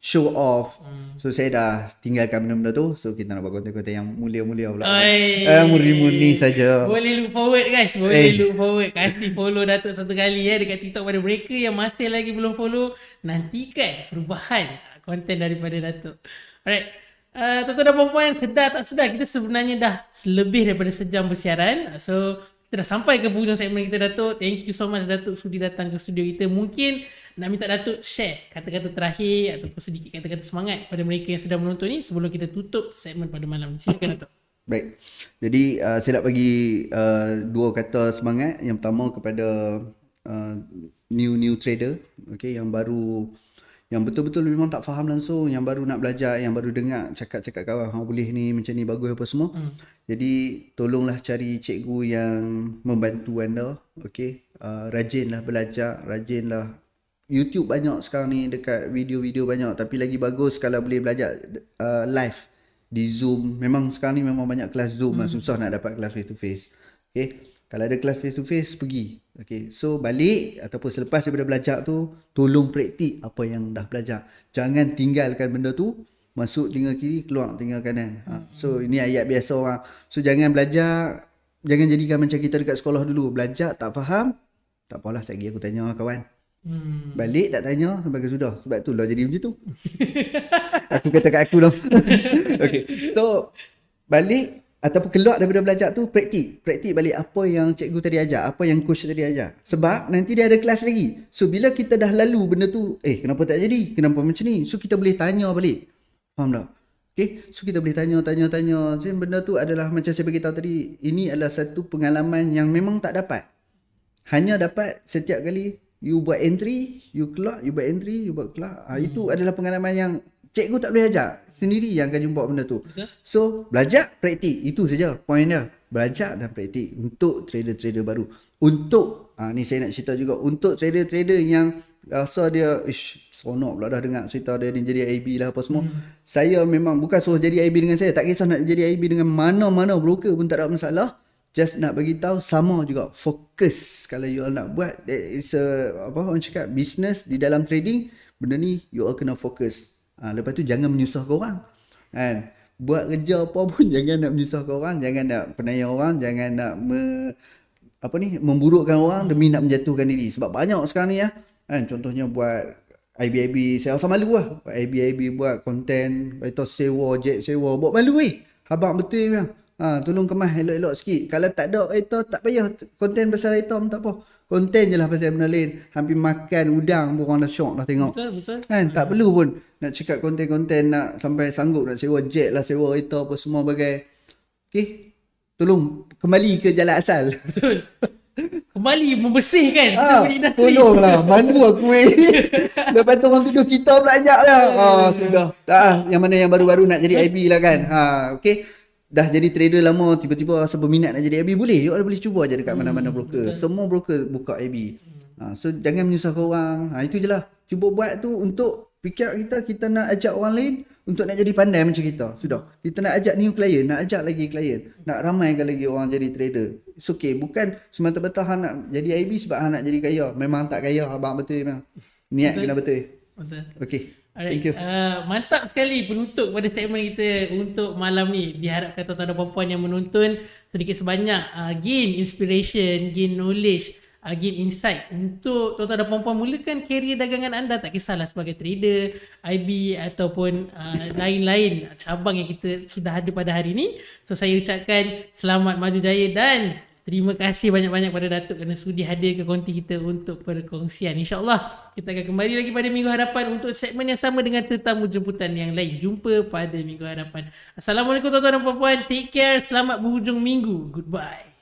show off. Mm. So saya dah tinggalkan benda-benda tu. So kita nak buat konten-konten yang mulia-mulia pula. Eh muri-muri saja. Boleh look forward guys. Boleh Ay. Eh.
look forward. Kasih follow Datuk satu kali ya eh, dekat TikTok pada mereka yang masih lagi belum follow. Nantikan perubahan konten daripada Datuk. Alright. Eh, tuan-tuan dan puan-puan, sedar tak sedar kita sebenarnya dah lebih daripada sejam bersiaran. So, kita dah sampai ke hujung segmen kita Datuk. Thank you so much Datuk sudi datang ke studio kita. Mungkin nak minta Datuk share kata-kata terakhir ataupun sedikit kata-kata semangat pada mereka yang sedang menonton ni sebelum kita tutup segmen pada malam ni. Silakan Datuk.
Baik. Jadi, uh, saya nak bagi uh, dua kata semangat. Yang pertama kepada uh, new new trader okay yang baru yang betul-betul memang tak faham langsung yang baru nak belajar yang baru dengar cakap-cakap kawan hang boleh ni macam ni bagus apa semua hmm. jadi tolonglah cari cikgu yang membantu anda Okay, uh, ah, rajinlah belajar rajinlah YouTube banyak sekarang ni dekat video-video banyak tapi lagi bagus kalau boleh belajar uh, live di Zoom memang sekarang ni memang banyak kelas Zoom lah, hmm. lah. susah nak dapat kelas face to face Okay. Kalau ada kelas face to face pergi. Okay. So balik ataupun selepas daripada belajar tu tolong praktik apa yang dah belajar. Jangan tinggalkan benda tu masuk tinggal kiri keluar tinggal kanan. Ha. So hmm. ini ayat biasa orang. So jangan belajar jangan jadikan macam kita dekat sekolah dulu. Belajar tak faham tak apalah saya pergi aku tanya kawan. Hmm. Balik tak tanya sampai ke sudah. Sebab tu lah jadi macam tu. <laughs> aku kata kat aku lah. <laughs> okay. So balik ataupun keluar daripada belajar tu praktik praktik balik apa yang cikgu tadi ajar apa yang coach tadi ajar sebab nanti dia ada kelas lagi so bila kita dah lalu benda tu eh kenapa tak jadi kenapa macam ni so kita boleh tanya balik faham tak Okay, so kita boleh tanya, tanya, tanya. Jadi benda tu adalah macam saya beritahu tadi, ini adalah satu pengalaman yang memang tak dapat. Hanya dapat setiap kali you buat entry, you clock, you buat entry, you buat clock. Ha, ah, itu hmm. adalah pengalaman yang Cikgu tak boleh ajar Sendiri yang akan jumpa benda tu So belajar praktik Itu saja point dia Belajar dan praktik Untuk trader-trader baru Untuk uh, Ni saya nak cerita juga Untuk trader-trader yang Rasa dia Ish Sonok pula dah dengar cerita dia Dia jadi IB lah apa semua hmm. Saya memang Bukan suruh jadi IB dengan saya Tak kisah nak jadi IB dengan Mana-mana broker pun tak ada masalah Just nak bagi tahu sama juga fokus kalau you all nak buat it's a apa orang cakap business di dalam trading benda ni you all kena fokus Ha, lepas tu jangan menyusahkan orang. Kan? Buat kerja apa pun <laughs> jangan nak menyusahkan orang, jangan nak penaya orang, jangan nak me, apa ni memburukkan orang demi nak menjatuhkan diri. Sebab banyak sekarang ni ya. Kan? Contohnya buat IBIB, saya rasa malu lah. Buat IBIB buat konten, itu sewa, jet sewa, buat malu eh. Habang betul ni. Ya. Ha, tolong kemas elok-elok sikit. Kalau tak ada itu tak payah konten besar itu pun tak apa. Konten je lah pasal adrenaline Hampir makan udang pun orang dah syok dah tengok Betul betul Kan tak perlu pun Nak cakap konten-konten nak Sampai sanggup nak sewa jet lah Sewa kereta apa semua bagai Okay Tolong kembali ke jalan asal Betul
Kembali membersihkan ah, industri Tolong lah
Mandu aku eh <laughs> Lepas tu orang tuduh kita pula ajak lah ah, Sudah Dah Yang mana yang baru-baru nak jadi IB lah kan ha, ah, Okay dah jadi trader lama tiba-tiba rasa berminat nak jadi AB boleh you all boleh cuba aja dekat hmm, mana-mana broker betul. semua broker buka AB hmm. ha, so jangan menyusahkan orang ha, itu je lah cuba buat tu untuk pikir kita kita nak ajak orang lain untuk nak jadi pandai macam kita sudah kita nak ajak new client nak ajak lagi client nak ramaikan lagi orang jadi trader it's okay bukan semata-mata hang nak jadi IB sebab hang nak jadi kaya memang tak kaya abang betul memang niat kena betul betul okey
Alright. Thank Uh, mantap sekali penutup pada segmen kita untuk malam ni. Diharapkan tuan-tuan dan puan-puan yang menonton sedikit sebanyak uh, gain inspiration, gain knowledge, uh, gain insight untuk tuan-tuan dan puan-puan mulakan kerjaya dagangan anda tak kisahlah sebagai trader, IB ataupun uh, lain-lain cabang yang kita sudah ada pada hari ini. So saya ucapkan selamat maju jaya dan Terima kasih banyak-banyak pada Datuk kerana sudi hadir ke konti kita untuk perkongsian. InsyaAllah kita akan kembali lagi pada minggu harapan untuk segmen yang sama dengan tetamu jemputan yang lain. Jumpa pada minggu harapan. Assalamualaikum tuan-tuan dan puan-puan. Take care. Selamat berhujung minggu. Goodbye.